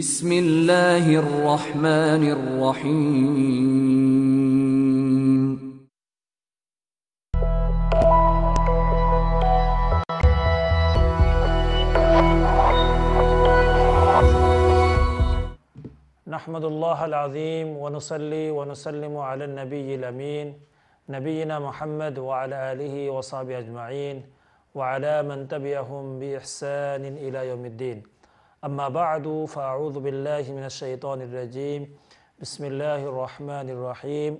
بسم الله الرحمن الرحيم نحمد الله العظيم ونصلي ونسلم على النبي الامين نبينا محمد وعلى اله وصحبه اجمعين وعلى من تبعهم باحسان الى يوم الدين أما بعد فأعوذ بالله من الشيطان الرجيم بسم الله الرحمن الرحيم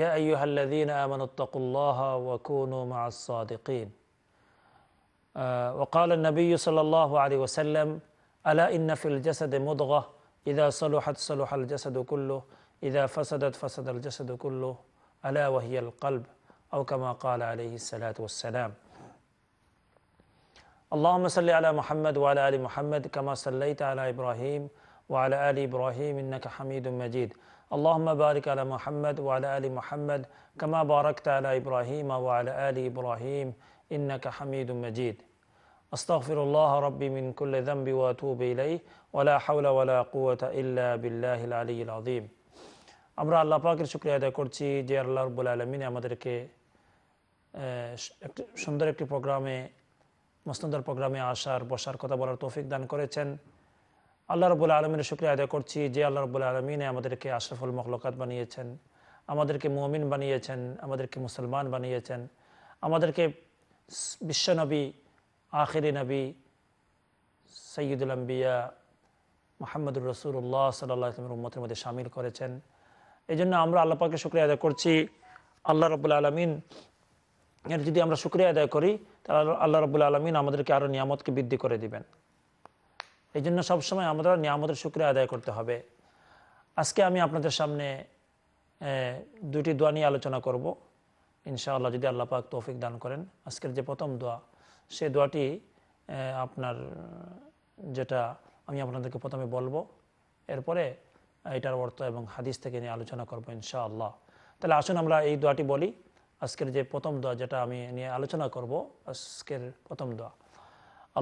يا أيها الذين آمنوا اتقوا الله وكونوا مع الصادقين آه، وقال النبي صلى الله عليه وسلم ألا إن في الجسد مضغة إذا صلحت صلح الجسد كله إذا فسدت فسد الجسد كله ألا وهي القلب أو كما قال عليه الصلاة والسلام اللهم صل على محمد وعلى ال محمد كما صليت على ابراهيم وعلى ال ابراهيم انك حميد مجيد اللهم بارك على محمد وعلى ال محمد كما باركت على ابراهيم وعلى ال ابراهيم انك حميد مجيد استغفر الله ربي من كل ذنب واتوب اليه ولا حول ولا قوه الا بالله العلي العظيم আমরা الله পাকের শুক্রিয়া আদায় করছি যে আল্লাহ রবুল আলমিনে আমাদেরকে সুন্দর একটি প্রোগ্রামে মস্তন্দর প্রোগ্রামে আসার বসার কথা বলার তৌফিক দান করেছেন আল্লাহ রবুল আলমিনের শুক্রিয়া আদায় করছি যে আল্লাহ রবুল আলমিনে আমাদেরকে আশরাফুল মখলকাত বানিয়েছেন আমাদেরকে মুমিন বানিয়েছেন আমাদেরকে মুসলমান বানিয়েছেন আমাদেরকে বিশ্বনবী আখেরি নবী সৈয়দুল আম্বিয়া মোহাম্মদুর রসুল্লাহ সাল্লাহমের উম্মতের মধ্যে সামিল করেছেন এই জন্য আমরা আল্লাপাকে শুক্রিয়া আদায় করছি আল্লাহ রবুল আলমিন এর যদি আমরা শুক্রিয়া আদায় করি তাহলে আল্লাহ রবুল্লা আলমিন আমাদেরকে আরও নিয়ামতকে বৃদ্ধি করে দিবেন এই জন্য সবসময় আমরা নিয়ামতের শুক্রিয়া আদায় করতে হবে আজকে আমি আপনাদের সামনে দুটি দোয়া নিয়ে আলোচনা করব ইনশাআল্লাহ যদি আল্লাহ পাক তৌফিক দান করেন আজকের যে প্রথম দোয়া সে দোয়াটি আপনার যেটা আমি আপনাদেরকে প্রথমে বলবো এরপরে এটার অর্থ এবং হাদিস থেকে নিয়ে আলোচনা করবো ইনশাআল্লাহ তাহলে আসুন আমরা এই দোয়াটি বলি আজকের আজকের যে প্রথম প্রথম দোয়া দোয়া যেটা আমি নিয়ে আলোচনা করব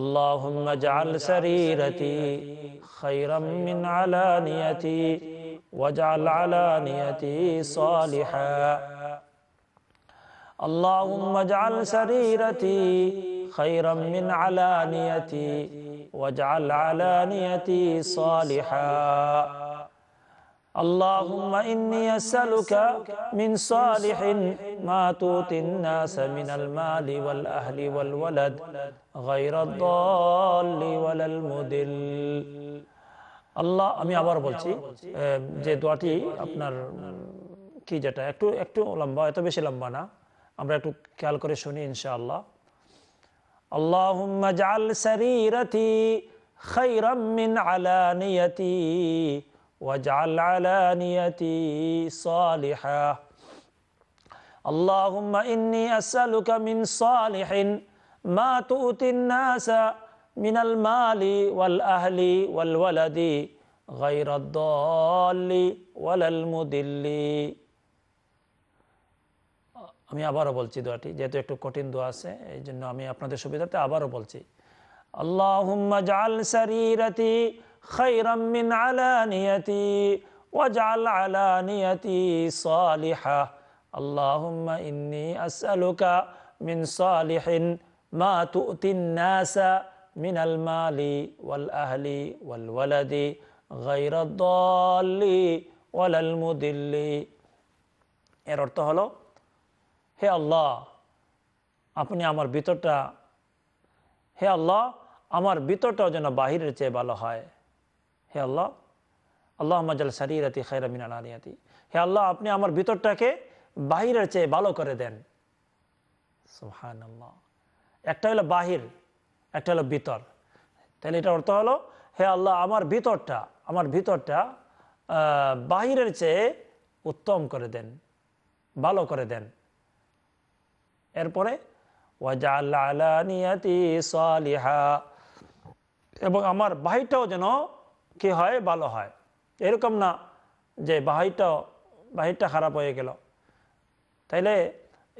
اللهم اجعل سريرتي خيرا من علانيتي دعا جا ہم آلوچنا کربرتی سوالیہ اللہ شریرتی علانیتی وجا علانیتی صالحا اللهم إني أسألك من صالح ما توتي الناس من المال والأهل والولد غير الضال ولا المدل আল্লাহ আমি আবার বলছি যে দোয়াটি আপনার কি যেটা একটু একটু লম্বা এত বেশি লম্বা না আমরা একটু খেয়াল করে শুনি ইনশাআল্লাহ আল্লাহ জাল শরীরথি খৈরম মিন আলানিয়তি واجعل علانيتي صالحة اللهم إني أسألك من صالح ما تؤتي الناس من المال والأهل والولد غير الضال ولا المدل আমি আবারও বলছি দোয়াটি যেহেতু একটু কঠিন দোয়া আছে এই জন্য আমি আপনাদের সুবিধাতে আবারও বলছি আল্লাহ জাল সারিরাতি خيرا من علانيتي واجعل علانيتي صالحة اللهم إني أسألك من صالح ما تؤتي الناس من المال والأهل والولد غير الضال ولا المدل এর অর্থ হলো হে আল্লাহ আপনি আমার ভিতরটা হে আল্লাহ আমার ভিতরটাও যেন বাহিরের চেয়ে ভালো হয় হে আল্লাহ আল্লাহ মাজাল সারিয়াতি খায়রা মিনাল আলিয়াতি হে আল্লাহ আপনি আমার ভিতরটাকে বাহিরের চেয়ে ভালো করে দেন সোহান আল্লাহ একটা হলো বাহির একটা হলো ভিতর তাহলে এটা অর্থ হলো হে আল্লাহ আমার ভিতরটা আমার ভিতরটা বাহিরের চেয়ে উত্তম করে দেন ভালো করে দেন এরপরে ওয়াজাল এবং আমার বাহিরটাও যেন কি হয় ভালো হয় এরকম না যে বাহিরটা বাহিরটা খারাপ হয়ে গেল তাইলে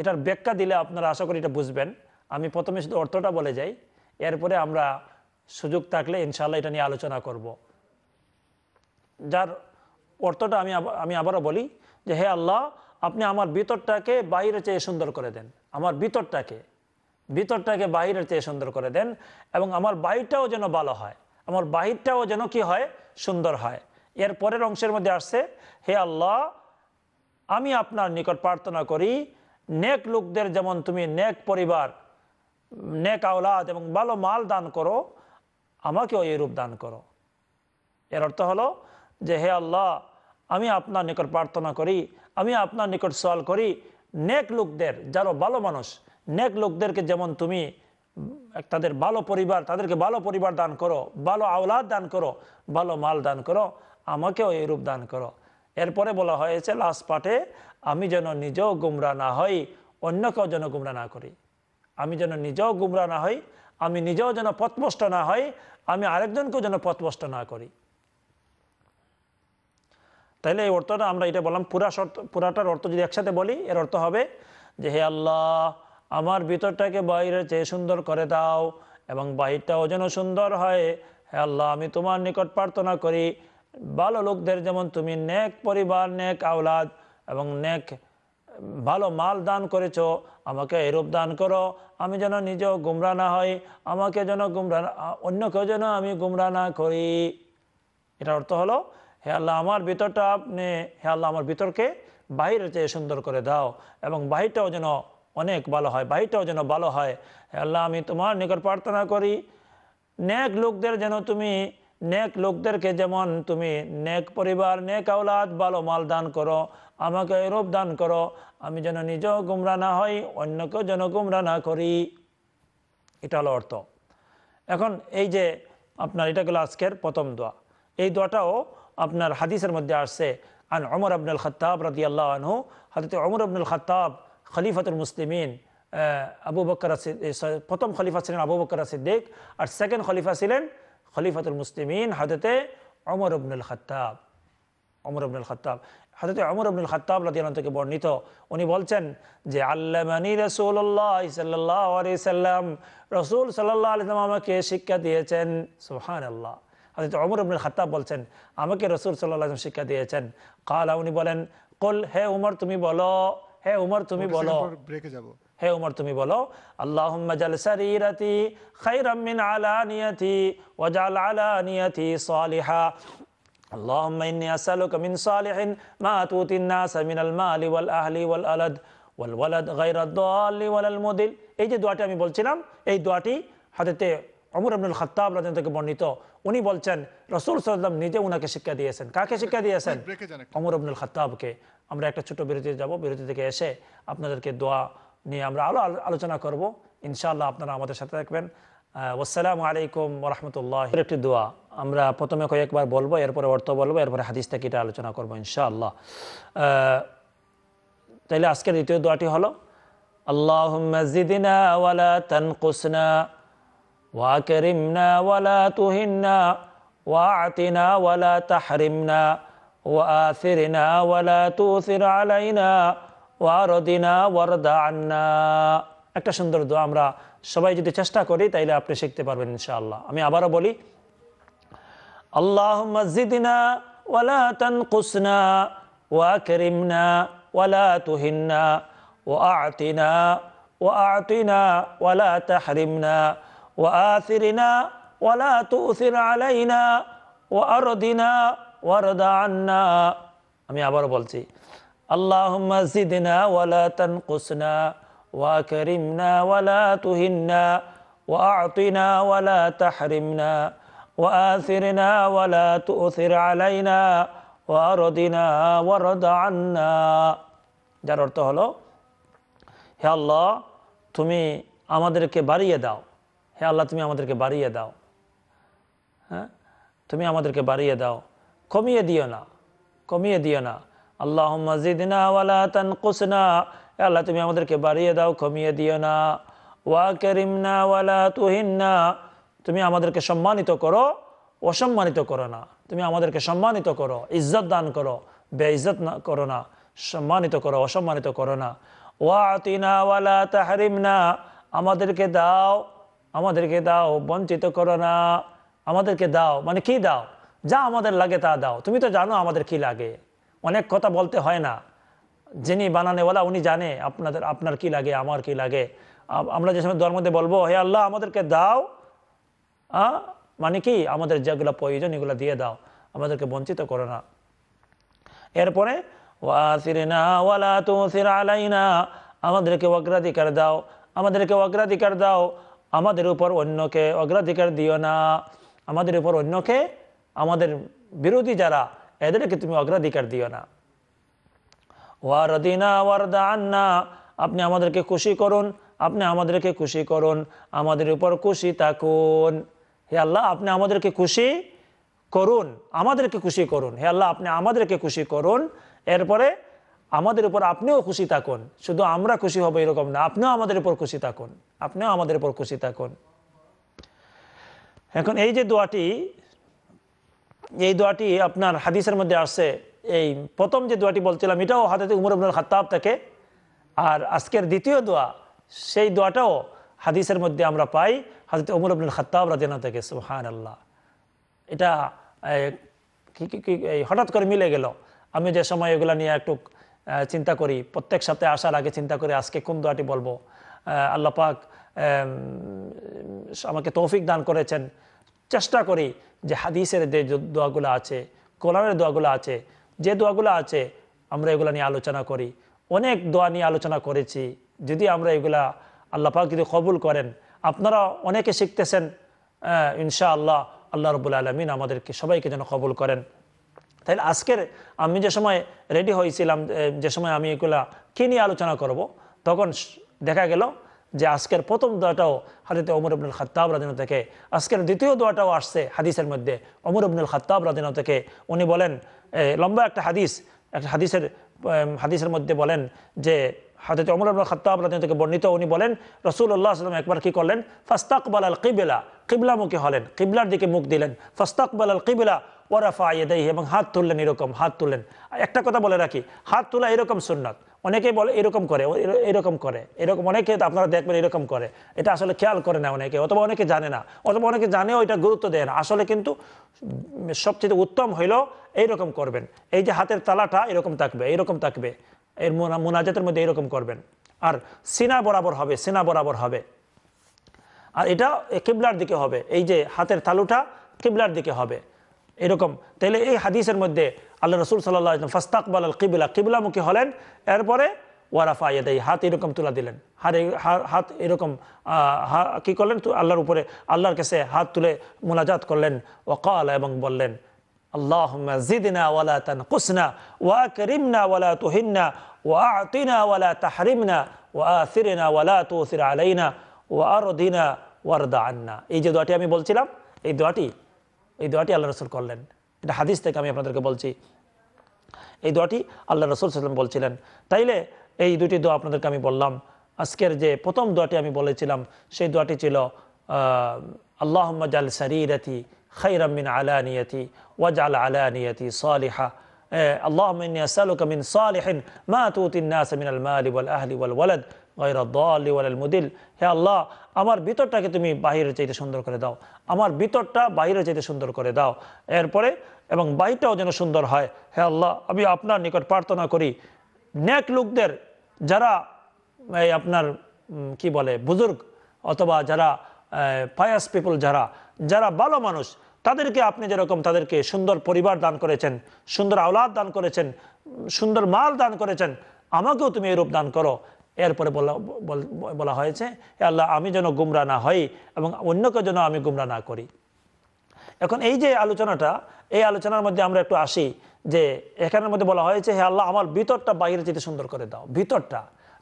এটার ব্যাখ্যা দিলে আপনারা আশা করি এটা বুঝবেন আমি প্রথমে শুধু অর্থটা বলে যাই এরপরে আমরা সুযোগ থাকলে ইনশাল্লাহ এটা নিয়ে আলোচনা করব। যার অর্থটা আমি আমি আবারও বলি যে হে আল্লাহ আপনি আমার ভিতরটাকে বাইরের চেয়ে সুন্দর করে দেন আমার ভিতরটাকে ভিতরটাকে বাইরের চেয়ে সুন্দর করে দেন এবং আমার বাড়িটাও যেন ভালো হয় আমার বাহিরটাও যেন কি হয় সুন্দর হয় এর পরের অংশের মধ্যে আসছে হে আল্লাহ আমি আপনার নিকট প্রার্থনা করি নেক লোকদের যেমন তুমি নেক পরিবার নেক আওলাদ এবং ভালো মাল দান করো আমাকেও এরূপ দান করো এর অর্থ হলো যে হে আল্লাহ আমি আপনার নিকট প্রার্থনা করি আমি আপনার নিকট সওয়াল করি নেক লোকদের যারা ভালো মানুষ নেক লোকদেরকে যেমন তুমি তাদের ভালো পরিবার তাদেরকে ভালো পরিবার দান করো ভালো আওলাদ দান করো ভালো মাল দান করো আমাকেও এরূপ দান করো এরপরে বলা হয়েছে লাস্ট পাঠে আমি যেন নিজেও গুমরা না হই অন্য কেউ যেন গুমরা না করি আমি যেন নিজেও গুমরা না হই আমি নিজেও যেন পথভষ্ট না হই আমি আরেকজনকেও যেন পথভষ্ট না করি তাহলে এই অর্থটা আমরা এটা বললাম পুরা শর্ত পুরাটার অর্থ যদি একসাথে বলি এর অর্থ হবে যে হে আল্লাহ আমার ভিতরটাকে বাইরের চেয়ে সুন্দর করে দাও এবং বাহিরটাও যেন সুন্দর হয় হে আল্লাহ আমি তোমার নিকট প্রার্থনা করি ভালো লোকদের যেমন তুমি নেক পরিবার নেক আওলাদ এবং নেক ভালো মাল দান করেছ আমাকে এরূপ দান করো আমি যেন নিজেও গুমরা না হই আমাকে যেন গুমরা অন্য কেউ যেন আমি গুমরা না করি এটা অর্থ হলো হে আল্লাহ আমার ভিতরটা আপনি হে আল্লাহ আমার ভিতরকে বাহিরের চেয়ে সুন্দর করে দাও এবং বাহিরটাও যেন অনেক ভালো হয় বাড়িটাও যেন ভালো হয় আল্লাহ আমি তোমার নিকট প্রার্থনা করি ন্যাক লোকদের যেন তুমি নেক লোকদেরকে যেমন তুমি নেক পরিবার নেক আওলাদ ভালো মাল দান করো আমাকে এরূপ দান করো আমি যেন নিজেও গুমরা না হই অন্যকেও যেন গুমরা না করি এটা হলো অর্থ এখন এই যে আপনার এটা গেল আজকের প্রথম দোয়া এই দোয়াটাও আপনার হাদিসের মধ্যে আসছে আন অমর আবনুল খত্তাব রদি আল্লাহ আনহু হাদিতে অমর আবনুল খত্তাব খলিফাতুল মুসলিমিন আবু বকর প্রথম খলিফা ছিলেন আবু বকর সিদ্দিক আর সেকেন্ড খলিফা ছিলেন খলিফাতুল মুসলিমিন হাজরতে অমর আবনুল খত্তাব অমর আবনুল খত্তাব হাজরত অমর আবনুল খত্তাব থেকে বর্ণিত উনি বলছেন যে আল্লামানি রসুল্লাহ সাল্লাহ আলি সাল্লাম রসুল সাল্লাহ আলিয়াম আমাকে শিক্ষা দিয়েছেন সুহান আল্লাহ হাজরত অমর আবনুল খত্তাব বলছেন আমাকে রসুল সাল্লাহ আলসালাম শিক্ষা দিয়েছেন কাল উনি বলেন কল হে উমর তুমি বলো হ্যাঁ উমর তুমি বলো ব্রেকে যাব হে উমর তুমি বলো আল্লাহুম্মা জাল সারিরাতি খায়রাম মিন আলানিয়াতি ওয়াজাল আলানিয়াতি সালিহা আল্লাহুম্মা ইন্নী আসআলুকা মিন সালিহিন মা তুতিন নাস মিনাল মালি ওয়াল আহলি ওয়াল আলাদ ওয়াল ওয়ালাদ গায়রা দাল্লি ওয়ালাল মুদিল এই যে দোয়াটি আমি বলছিলাম এই দোয়াটি হাদিসে ওমর ইবনে খাত্তাব রাদিয়াল্লাহু থেকে বর্ণিত উনি বলছেন রসুল সাল্লাম নিজে উনাকে শিক্ষা দিয়েছেন কাকে শিক্ষা দিয়েছেন অমর আব্দুল খতাবকে আমরা একটা ছোট বিরতিতে যাব বিরতি থেকে এসে আপনাদেরকে দোয়া নিয়ে আমরা আলো আলোচনা করব ইনশাআল্লাহ আপনারা আমাদের সাথে থাকবেন আসসালাম আলাইকুম রহমতুল্লাহ একটি দোয়া আমরা প্রথমে কয়েকবার বলবো এরপরে অর্থ বলবো এরপরে হাদিস থেকে এটা আলোচনা করবো ইনশাআল্লাহ তাইলে আজকের দ্বিতীয় দোয়াটি হলো আল্লাহ মসজিদিনা ওয়ালা তনকুসনা ওয়াকেরিমনা ওয়ালা তুহিন্না ওয়াতিনা ওয়ালা তাহরিমনা ওয়াসিরিনা ওয়ালা তুসির আলাইনা ওয়ারদিনা ওয়ারদা আন্না একটা সুন্দর দোয়া আমরা সবাই যদি চেষ্টা করি তাইলে আপনি শিখতে পারবেন ইনশাআল্লাহ আমি আবারও বলি আল্লাহ মসজিদিনা ওয়ালা ওয়া কারিমনা ওয়ালা ওয়া আতিনা ওয়াতিনা আতিনা ওয়ালা তাহরিমনা وآثرنا ولا تؤثر علينا وأرضنا وارض عنا আমি আবার বলছি আল্লাহ জিদনা ওয়ালা তানকুসনা ওয়া করিমনা ওয়ালা তুহিন্না وأعطنا ولا تحرمنا وآثرنا ولا تؤثر علينا وأرضنا ورد عنا যার অর্থ হলো হে আল্লাহ তুমি আমাদেরকে বাড়িয়ে দাও হে আল্লাহ তুমি আমাদেরকে বাড়িয়ে দাও হ্যাঁ তুমি আমাদেরকে বাড়িয়ে দাও কমিয়ে দিও না কমিয়ে দিও না আল্লাহ মজিদিনা ওয়ালা তান কুসনা আল্লাহ তুমি আমাদেরকে বাড়িয়ে দাও কমিয়ে দিও না ওয়া করিমনা ওয়ালা না তুমি আমাদেরকে সম্মানিত করো অসম্মানিত করো না তুমি আমাদেরকে সম্মানিত করো ইজ্জত দান করো বেইজত না করো না সম্মানিত করো অসম্মানিত করো না ওয়া আতিনাওয়ালা ওয়ালা তাহারিমনা আমাদেরকে দাও আমাদেরকে দাও বঞ্চিত করো না আমাদেরকে দাও মানে কি দাও যা আমাদের লাগে তা দাও তুমি তো জানো আমাদের কি লাগে অনেক কথা বলতে হয় না যিনি বানানেওয়ালা উনি জানে আপনাদের আপনার কি লাগে আমার কি লাগে আমরা যে সময় দর মধ্যে বলবো হে আল্লাহ আমাদেরকে দাও মানে কি আমাদের যেগুলো প্রয়োজন এগুলো দিয়ে দাও আমাদেরকে বঞ্চিত করো না এরপরে আমাদেরকে অগ্রাধিকার দাও আমাদেরকে অগ্রাধিকার দাও আমাদের উপর অন্যকে অগ্রাধিকার দিও না আমাদের উপর অন্যকে আমাদের বিরোধী যারা এদেরকে তুমি অগ্রাধিকার দিও না ওয়ারদিনা ওয়ারদা আন্না আপনি আমাদেরকে খুশি করুন আপনি আমাদেরকে খুশি করুন আমাদের উপর খুশি থাকুন হে আল্লাহ আপনি আমাদেরকে খুশি করুন আমাদেরকে খুশি করুন হে আল্লাহ আপনি আমাদেরকে খুশি করুন এরপরে আমাদের উপর আপনিও খুশি থাকুন শুধু আমরা খুশি হব এরকম না আপনিও আমাদের উপর খুশি থাকুন আপনিও আমাদের উপর খুশি থাকুন এখন এই যে দোয়াটি এই দোয়াটি আপনার হাদিসের মধ্যে আসছে এই প্রথম যে দোয়াটি বলছিলাম এটাও হাতে উমর আব্দুল খাতাব থাকে আর আজকের দ্বিতীয় দোয়া সেই দোয়াটাও হাদিসের মধ্যে আমরা পাই হাজরত উমর আব্দুল খাতাব রাজেনা থেকে সুহান আল্লাহ এটা হঠাৎ করে মিলে গেল আমি যে সময় এগুলো নিয়ে একটু চিন্তা করি প্রত্যেক সাথে আসার আগে চিন্তা করি আজকে কোন দোয়াটি বলবো আল্লাহ পাক আমাকে তৌফিক দান করেছেন চেষ্টা করি যে হাদিসের যে দোয়াগুলো আছে কোরআনের দোয়াগুলো আছে যে দোয়াগুলো আছে আমরা এগুলো নিয়ে আলোচনা করি অনেক দোয়া নিয়ে আলোচনা করেছি যদি আমরা এগুলা আল্লাহ পাক যদি কবুল করেন আপনারা অনেকে শিখতেছেন ইনশা আল্লাহ আল্লাহ রবুল আলমিন আমাদেরকে সবাইকে যেন কবুল করেন তাহলে আজকের আমি যে সময় রেডি হয়েছিলাম যে সময় আমি এগুলা কী নিয়ে আলোচনা করব তখন দেখা গেল যে আজকের প্রথম দোয়াটাও হাদিতে অমর আব্দুল খাত্তাব রাদিন থেকে আজকের দ্বিতীয় দোয়াটাও আসছে হাদিসের মধ্যে অমর আব্দুল খাত্তাব রাদিন থেকে উনি বলেন লম্বা একটা হাদিস একটা হাদিসের হাদিসের মধ্যে বলেন যে হাদিতে অমর আব্দুল খত্তাব রাজন থেকে বর্ণিত উনি বলেন রসুল্লাহ আসলাম একবার কী করলেন ফাস্তাকবাল আল কিবেলা কিবলামুখী হলেন কিবলার দিকে মুখ দিলেন ফস্তাকবাল আল কিবলা ওরা ফাইয়ে আয়েদাই এবং হাত তুললেন এরকম হাত তুললেন একটা কথা বলে রাখি হাত তোলা এরকম সুন্নত অনেকে বলে এরকম করে এরকম করে এরকম অনেকে আপনারা দেখবেন এরকম করে এটা আসলে খেয়াল করে না অনেকে অথবা অনেকে জানে না অথবা অনেকে জানেও এটা গুরুত্ব দেয় না আসলে কিন্তু সবচেয়ে উত্তম হইল এইরকম করবেন এই যে হাতের তালাটা এরকম থাকবে এরকম থাকবে এর মোনাজাতের মধ্যে এরকম করবেন আর সিনা বরাবর হবে সিনা বরাবর হবে আর এটা কেবলার দিকে হবে এই যে হাতের তালুটা কেবলার দিকে হবে এরকম তাহলে এই হাদিসের মধ্যে আল্লাহ রসুল সাল্লাহ ফাস্তাকবাল আল কিবলা কিবলামুখী হলেন এরপরে ওয়ারাফা ইয়াদাই হাত এরকম তুলা দিলেন হাত হাত এরকম কি করলেন আল্লাহর উপরে আল্লাহর কাছে হাত তুলে মোনাজাত করলেন ওকাল এবং বললেন আল্লাহ زدنا ولا تنقصنا ওয়ারদিনা ওয়ারদা আন্না এই যে দোয়াটি আমি বলছিলাম এই দোয়াটি এই দোয়াটি আল্লাহ রসুল করলেন এটা হাদিস থেকে আমি আপনাদেরকে বলছি এই দোয়াটি আল্লাহ রসুল সাল্লাম বলছিলেন তাইলে এই দুটি দোয়া আপনাদেরকে আমি বললাম আজকের যে প্রথম দোয়াটি আমি বলেছিলাম সেই দোয়াটি ছিল আল্লাহ জাল সারিরাথি খৈরামিন আলানিয়তি ওয়াজাল আলানিয়তি সালিহা اللهم إني মা من صالح ما تؤتي الناس من المال والأهل والولد মুদিল হে আল্লাহ আমার ভিতরটাকে তুমি বাহিরের চাইতে সুন্দর করে দাও আমার ভিতরটা বাহিরের চাইতে সুন্দর করে দাও এরপরে এবং বাহিরটাও যেন সুন্দর হয় হে আল্লাহ আমি আপনার নিকট প্রার্থনা করি ন্যাক লোকদের যারা এই আপনার কি বলে বুজুর্গ অথবা যারা পায়াস পিপল যারা যারা ভালো মানুষ তাদেরকে আপনি যেরকম তাদেরকে সুন্দর পরিবার দান করেছেন সুন্দর আওলাদ দান করেছেন সুন্দর মাল দান করেছেন আমাকেও তুমি এরূপ দান করো এরপরে বলা বলা হয়েছে আল্লাহ আমি যেন গুমরা না হই এবং অন্যকে যেন আমি গুমরা না করি এখন এই যে আলোচনাটা এই আলোচনার মধ্যে আমরা একটু আসি যে এখানের মধ্যে বলা হয়েছে হে আল্লাহ আমার ভিতরটা বাইরে যেতে সুন্দর করে দাও ভিতরটা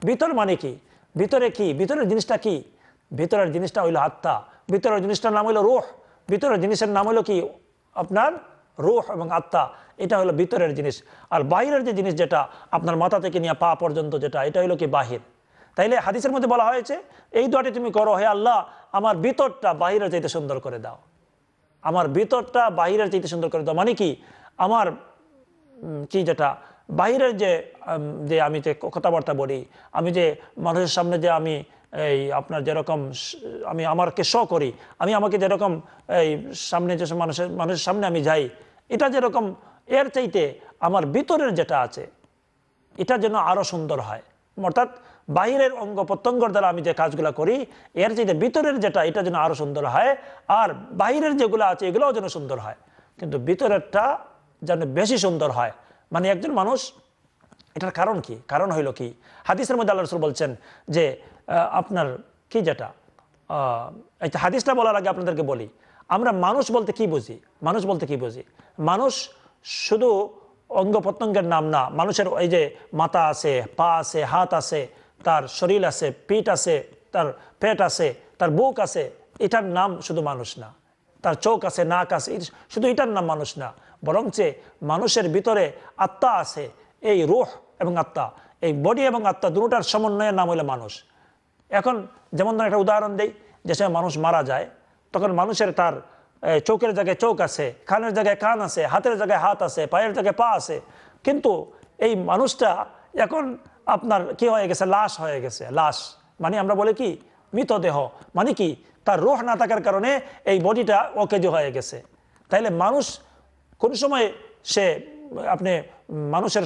ভিতর মানে কি ভিতরে কি ভিতরের জিনিসটা কি ভিতরের জিনিসটা হইলো আত্মা ভিতরের জিনিসটার নাম হইলো রুহ ভিতরের জিনিসের নাম হইলো কি আপনার রুহ এবং আত্মা এটা হলো ভিতরের জিনিস আর বাহিরের যে জিনিস যেটা আপনার মাথা থেকে নিয়ে পা পর্যন্ত যেটা এটা হলো কি বাহির তাইলে হাদিসের মধ্যে বলা হয়েছে এই দোয়াটি তুমি করো হে আল্লাহ আমার ভিতরটা বাহিরের চাইতে সুন্দর করে দাও আমার ভিতরটা বাহিরের চাইতে সুন্দর করে দাও মানে কি আমার কি যেটা বাহিরের যে যে আমি যে কথাবার্তা বলি আমি যে মানুষের সামনে যে আমি এই আপনার যেরকম আমি আমারকে শ করি আমি আমাকে যেরকম এই সামনে যেসব মানুষের মানুষের সামনে আমি যাই এটা যেরকম এর চাইতে আমার ভিতরের যেটা আছে এটা যেন আরও সুন্দর হয় অর্থাৎ বাহিরের অঙ্গ প্রত্যঙ্গর দ্বারা আমি যে কাজগুলো করি এর চাইতে ভিতরের যেটা এটা যেন আরও সুন্দর হয় আর বাহিরের যেগুলো আছে এগুলোও যেন সুন্দর হয় কিন্তু ভিতরেরটা যেন বেশি সুন্দর হয় মানে একজন মানুষ এটার কারণ কি কারণ হইল কি হাদিসের মধ্যে আল্লাহ রসুল বলছেন যে আপনার কি যেটা হাদিসটা বলার আগে আপনাদেরকে বলি আমরা মানুষ বলতে কি বুঝি মানুষ বলতে কি বুঝি মানুষ শুধু অঙ্গ প্রত্যঙ্গের নাম না মানুষের ওই যে মাথা আছে পা আছে হাত আছে তার শরীর আছে পিঠ আছে তার পেট আছে তার বুক আছে এটার নাম শুধু মানুষ না তার চোখ আছে নাক আছে শুধু এটার নাম মানুষ না বরঞ্চ মানুষের ভিতরে আত্মা আছে এই রুহ এবং আত্মা এই বডি এবং আত্মা দুটার সমন্বয়ের নাম হইলে মানুষ এখন যেমন ধরেন একটা উদাহরণ দেই যে সময় মানুষ মারা যায় তখন মানুষের তার চোখের জায়গায় চোখ আছে কানের জায়গায় কান আছে হাতের জায়গায় হাত আছে পায়ের জায়গায় পা আছে কিন্তু এই মানুষটা এখন আপনার কি হয়ে গেছে লাশ হয়ে গেছে লাশ মানে আমরা বলে কি মৃতদেহ মানে কি তার রোহ না থাকার কারণে এই বডিটা অকেজ হয়ে গেছে তাইলে মানুষ কোন সময় সে আপনি মানুষের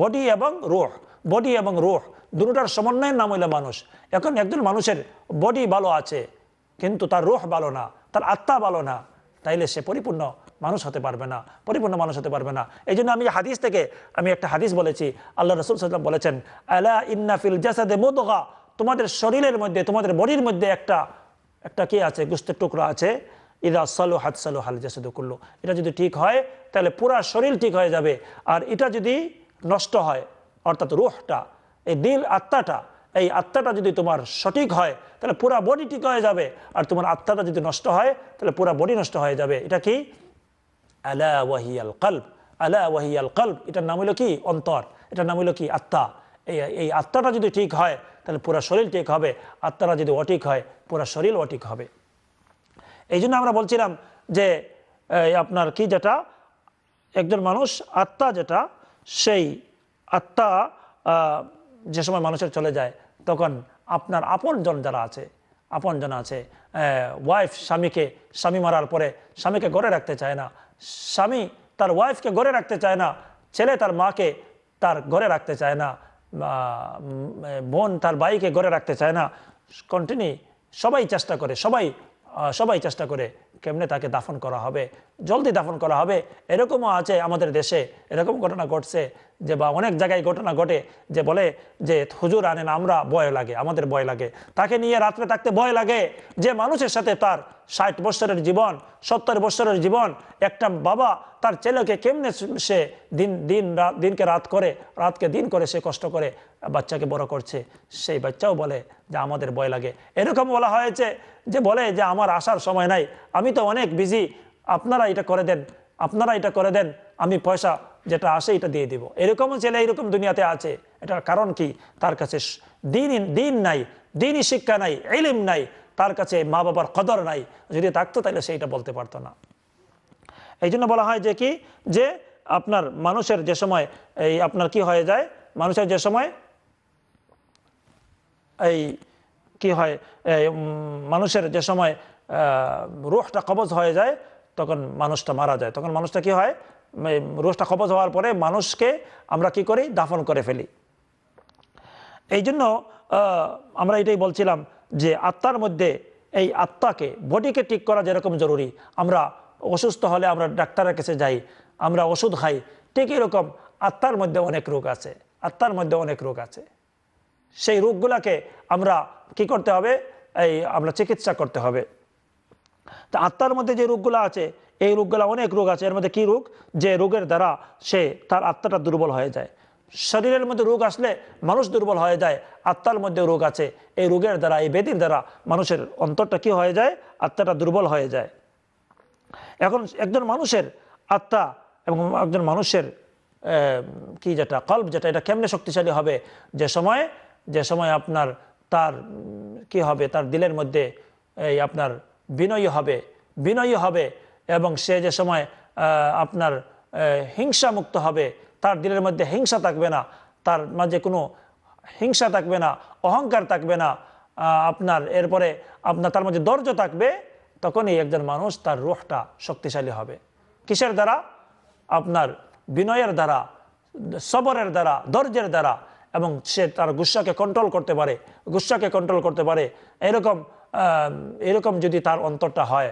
বডি এবং রোহ বডি এবং রোহ দুটার সমন্বয়ের নাম হইলে মানুষ এখন একজন মানুষের বডি ভালো আছে কিন্তু তার রোহ ভালো না তার আত্মা ভালো না তাইলে সে পরিপূর্ণ মানুষ হতে পারবে না পরিপূর্ণ মানুষ হতে পারবে না এই জন্য আমি হাদিস থেকে আমি একটা হাদিস বলেছি আল্লাহ রসুল সাল্লাম বলেছেন আলা ইন্নাফিল জাসাদে মোদগা তোমাদের শরীরের মধ্যে তোমাদের বডির মধ্যে একটা একটা কি আছে গুস্তের টুকরো আছে ইদা সালু হাত সালু হাল জাসাদু করলো এটা যদি ঠিক হয় তাহলে পুরা শরীর ঠিক হয়ে যাবে আর এটা যদি নষ্ট হয় অর্থাৎ রুহটা এই দিল আত্মাটা এই আত্মাটা যদি তোমার সঠিক হয় তাহলে পুরা বডি ঠিক হয়ে যাবে আর তোমার আত্মাটা যদি নষ্ট হয় তাহলে পুরা বডি নষ্ট হয়ে যাবে এটা কি আলা ওয়াহি আল কল্প আলা ওয়াহি আল কল্প এটার নাম হলো কি অন্তর এটার নাম হলো কি আত্মা এই এই আত্মাটা যদি ঠিক হয় তাহলে পুরা শরীর ঠিক হবে আত্মাটা যদি অঠিক হয় পুরা শরীর অঠিক হবে এই জন্য আমরা বলছিলাম যে আপনার কি যেটা একজন মানুষ আত্মা যেটা সেই আত্মা যে সময় মানুষের চলে যায় তখন আপনার আপনজন যারা আছে আপন জন আছে ওয়াইফ স্বামীকে স্বামী মারার পরে স্বামীকে গড়ে রাখতে চায় না স্বামী তার ওয়াইফকে গড়ে রাখতে চায় না ছেলে তার মাকে তার ঘরে রাখতে চায় না বোন তার ভাইকে গড়ে রাখতে চায় না কন্টিনিউ সবাই চেষ্টা করে সবাই সবাই চেষ্টা করে কেমনে তাকে দাফন করা হবে জলদি দাফন করা হবে এরকমও আছে আমাদের দেশে এরকম ঘটনা ঘটছে যে বা অনেক জায়গায় ঘটনা ঘটে যে বলে যে হুজুর আনেন আমরা ভয় লাগে আমাদের ভয় লাগে তাকে নিয়ে রাত্রে থাকতে ভয় লাগে যে মানুষের সাথে তার ষাট বছরের জীবন সত্তর বছরের জীবন একটা বাবা তার ছেলেকে কেমনে সে দিন দিন রাত দিনকে রাত করে রাতকে দিন করে সে কষ্ট করে বাচ্চাকে বড় করছে সেই বাচ্চাও বলে যে আমাদের ভয় লাগে এরকম বলা হয়েছে যে বলে যে আমার আসার সময় নাই আমি তো অনেক বিজি আপনারা এটা করে দেন আপনারা এটা করে দেন আমি পয়সা যেটা আসে এটা দিয়ে দিব এরকমও ছেলে এরকম দুনিয়াতে আছে এটার কারণ কি তার কাছে দিন দিন নাই দিনই শিক্ষা নাই এলিম নাই তার কাছে মা বাবার কদর নাই যদি থাকতো তাহলে সেইটা বলতে পারতো না এই জন্য বলা হয় যে কি যে আপনার মানুষের যে সময় এই আপনার কি হয়ে যায় মানুষের যে সময় এই কি হয় মানুষের যে সময় রুহটা কবজ হয়ে যায় তখন মানুষটা মারা যায় তখন মানুষটা কি হয় রোষটা খবজ হওয়ার পরে মানুষকে আমরা কি করি দাফন করে ফেলি এই জন্য আমরা এটাই বলছিলাম যে আত্মার মধ্যে এই আত্মাকে বডিকে ঠিক করা যেরকম জরুরি আমরা অসুস্থ হলে আমরা ডাক্তারের কাছে যাই আমরা ওষুধ খাই ঠিক এরকম আত্মার মধ্যে অনেক রোগ আছে আত্মার মধ্যে অনেক রোগ আছে সেই রোগগুলাকে আমরা কি করতে হবে এই আমরা চিকিৎসা করতে হবে তা আত্মার মধ্যে যে রোগগুলো আছে এই রোগগুলো অনেক রোগ আছে এর মধ্যে কি রোগ যে রোগের দ্বারা সে তার আত্মাটা দুর্বল হয়ে যায় শরীরের মধ্যে রোগ আসলে মানুষ দুর্বল হয়ে যায় আত্মার মধ্যে রোগ আছে এই রোগের দ্বারা এই বেদির দ্বারা মানুষের অন্তরটা কি হয়ে যায় আত্মাটা দুর্বল হয়ে যায় এখন একজন মানুষের আত্মা এবং একজন মানুষের কি যেটা কল্প যেটা এটা কেমনে শক্তিশালী হবে যে সময় যে সময় আপনার তার কি হবে তার দিলের মধ্যে এই আপনার বিনয়ী হবে বিনয়ী হবে এবং সে যে সময় আপনার হিংসামুক্ত হবে তার দিলের মধ্যে হিংসা থাকবে না তার মাঝে কোনো হিংসা থাকবে না অহংকার থাকবে না আপনার এরপরে আপনার তার মধ্যে দর্জ থাকবে তখনই একজন মানুষ তার রুহটা শক্তিশালী হবে কিসের দ্বারা আপনার বিনয়ের দ্বারা সবরের দ্বারা দর্জের দ্বারা এবং সে তার গুসাকে কন্ট্রোল করতে পারে গুসাকে কন্ট্রোল করতে পারে এরকম এরকম যদি তার অন্তরটা হয়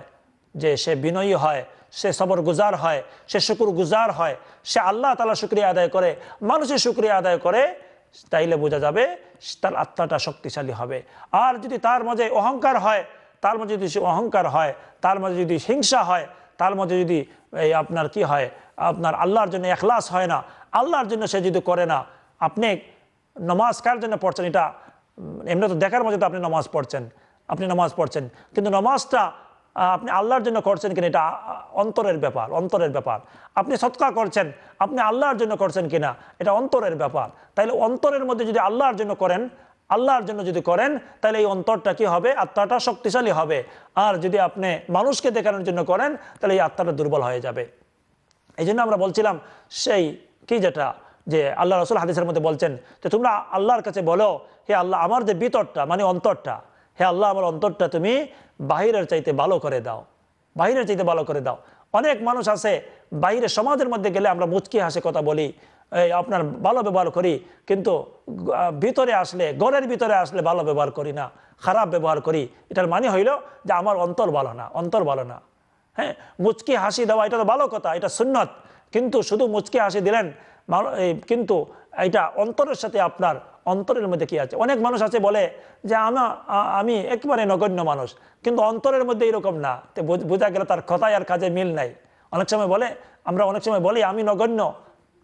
যে সে বিনয়ী হয় সে সবর গুজার হয় সে শুকুর গুজার হয় সে আল্লাহ তালা শুক্রিয়া আদায় করে মানুষের শুক্রিয়া আদায় করে তাইলে বোঝা যাবে তার আত্মাটা শক্তিশালী হবে আর যদি তার মাঝে অহংকার হয় তার মাঝে যদি সে অহংকার হয় তার মাঝে যদি হিংসা হয় তার মাঝে যদি এই আপনার কি হয় আপনার আল্লাহর জন্য এখলাস হয় না আল্লাহর জন্য সে যদি করে না আপনি নমাজ কার জন্য পড়ছেন এটা এমনি তো দেখার মধ্যে তো আপনি নমাজ পড়ছেন আপনি নামাজ পড়ছেন কিন্তু নামাজটা আপনি আল্লাহর জন্য করছেন কিনা এটা অন্তরের ব্যাপার অন্তরের ব্যাপার আপনি সৎকা করছেন আপনি আল্লাহর জন্য করছেন কিনা এটা অন্তরের ব্যাপার তাইলে অন্তরের মধ্যে যদি আল্লাহর জন্য করেন আল্লাহর জন্য যদি করেন তাহলে এই অন্তরটা কি হবে আত্মাটা শক্তিশালী হবে আর যদি আপনি মানুষকে দেখানোর জন্য করেন তাহলে এই আত্মাটা দুর্বল হয়ে যাবে এই জন্য আমরা বলছিলাম সেই কি যেটা যে আল্লাহ রসুল হাদিসের মধ্যে বলছেন যে তোমরা আল্লাহর কাছে বলো হে আল্লাহ আমার যে বিতরটা মানে অন্তরটা হে আল্লাহ আমার অন্তরটা তুমি বাহিরের চাইতে ভালো করে দাও বাহিরের চাইতে ভালো করে দাও অনেক মানুষ আছে বাইরে সমাজের মধ্যে গেলে আমরা মুচকি হাসে কথা বলি আপনার ভালো ব্যবহার করি কিন্তু ভিতরে আসলে গড়ের ভিতরে আসলে ভালো ব্যবহার করি না খারাপ ব্যবহার করি এটার মানে হইল যে আমার অন্তর ভালো না অন্তর ভালো না হ্যাঁ মুচকি হাসি দেওয়া এটা তো ভালো কথা এটা সুন্নত কিন্তু শুধু মুচকি হাসি দিলেন কিন্তু এটা অন্তরের সাথে আপনার অন্তরের মধ্যে কি আছে অনেক মানুষ আছে বলে যে আমা আমি একেবারে নগণ্য মানুষ কিন্তু অন্তরের মধ্যে এরকম না তো বোঝা গেলে তার কথায় আর কাজে মিল নাই অনেক সময় বলে আমরা অনেক সময় বলি আমি নগণ্য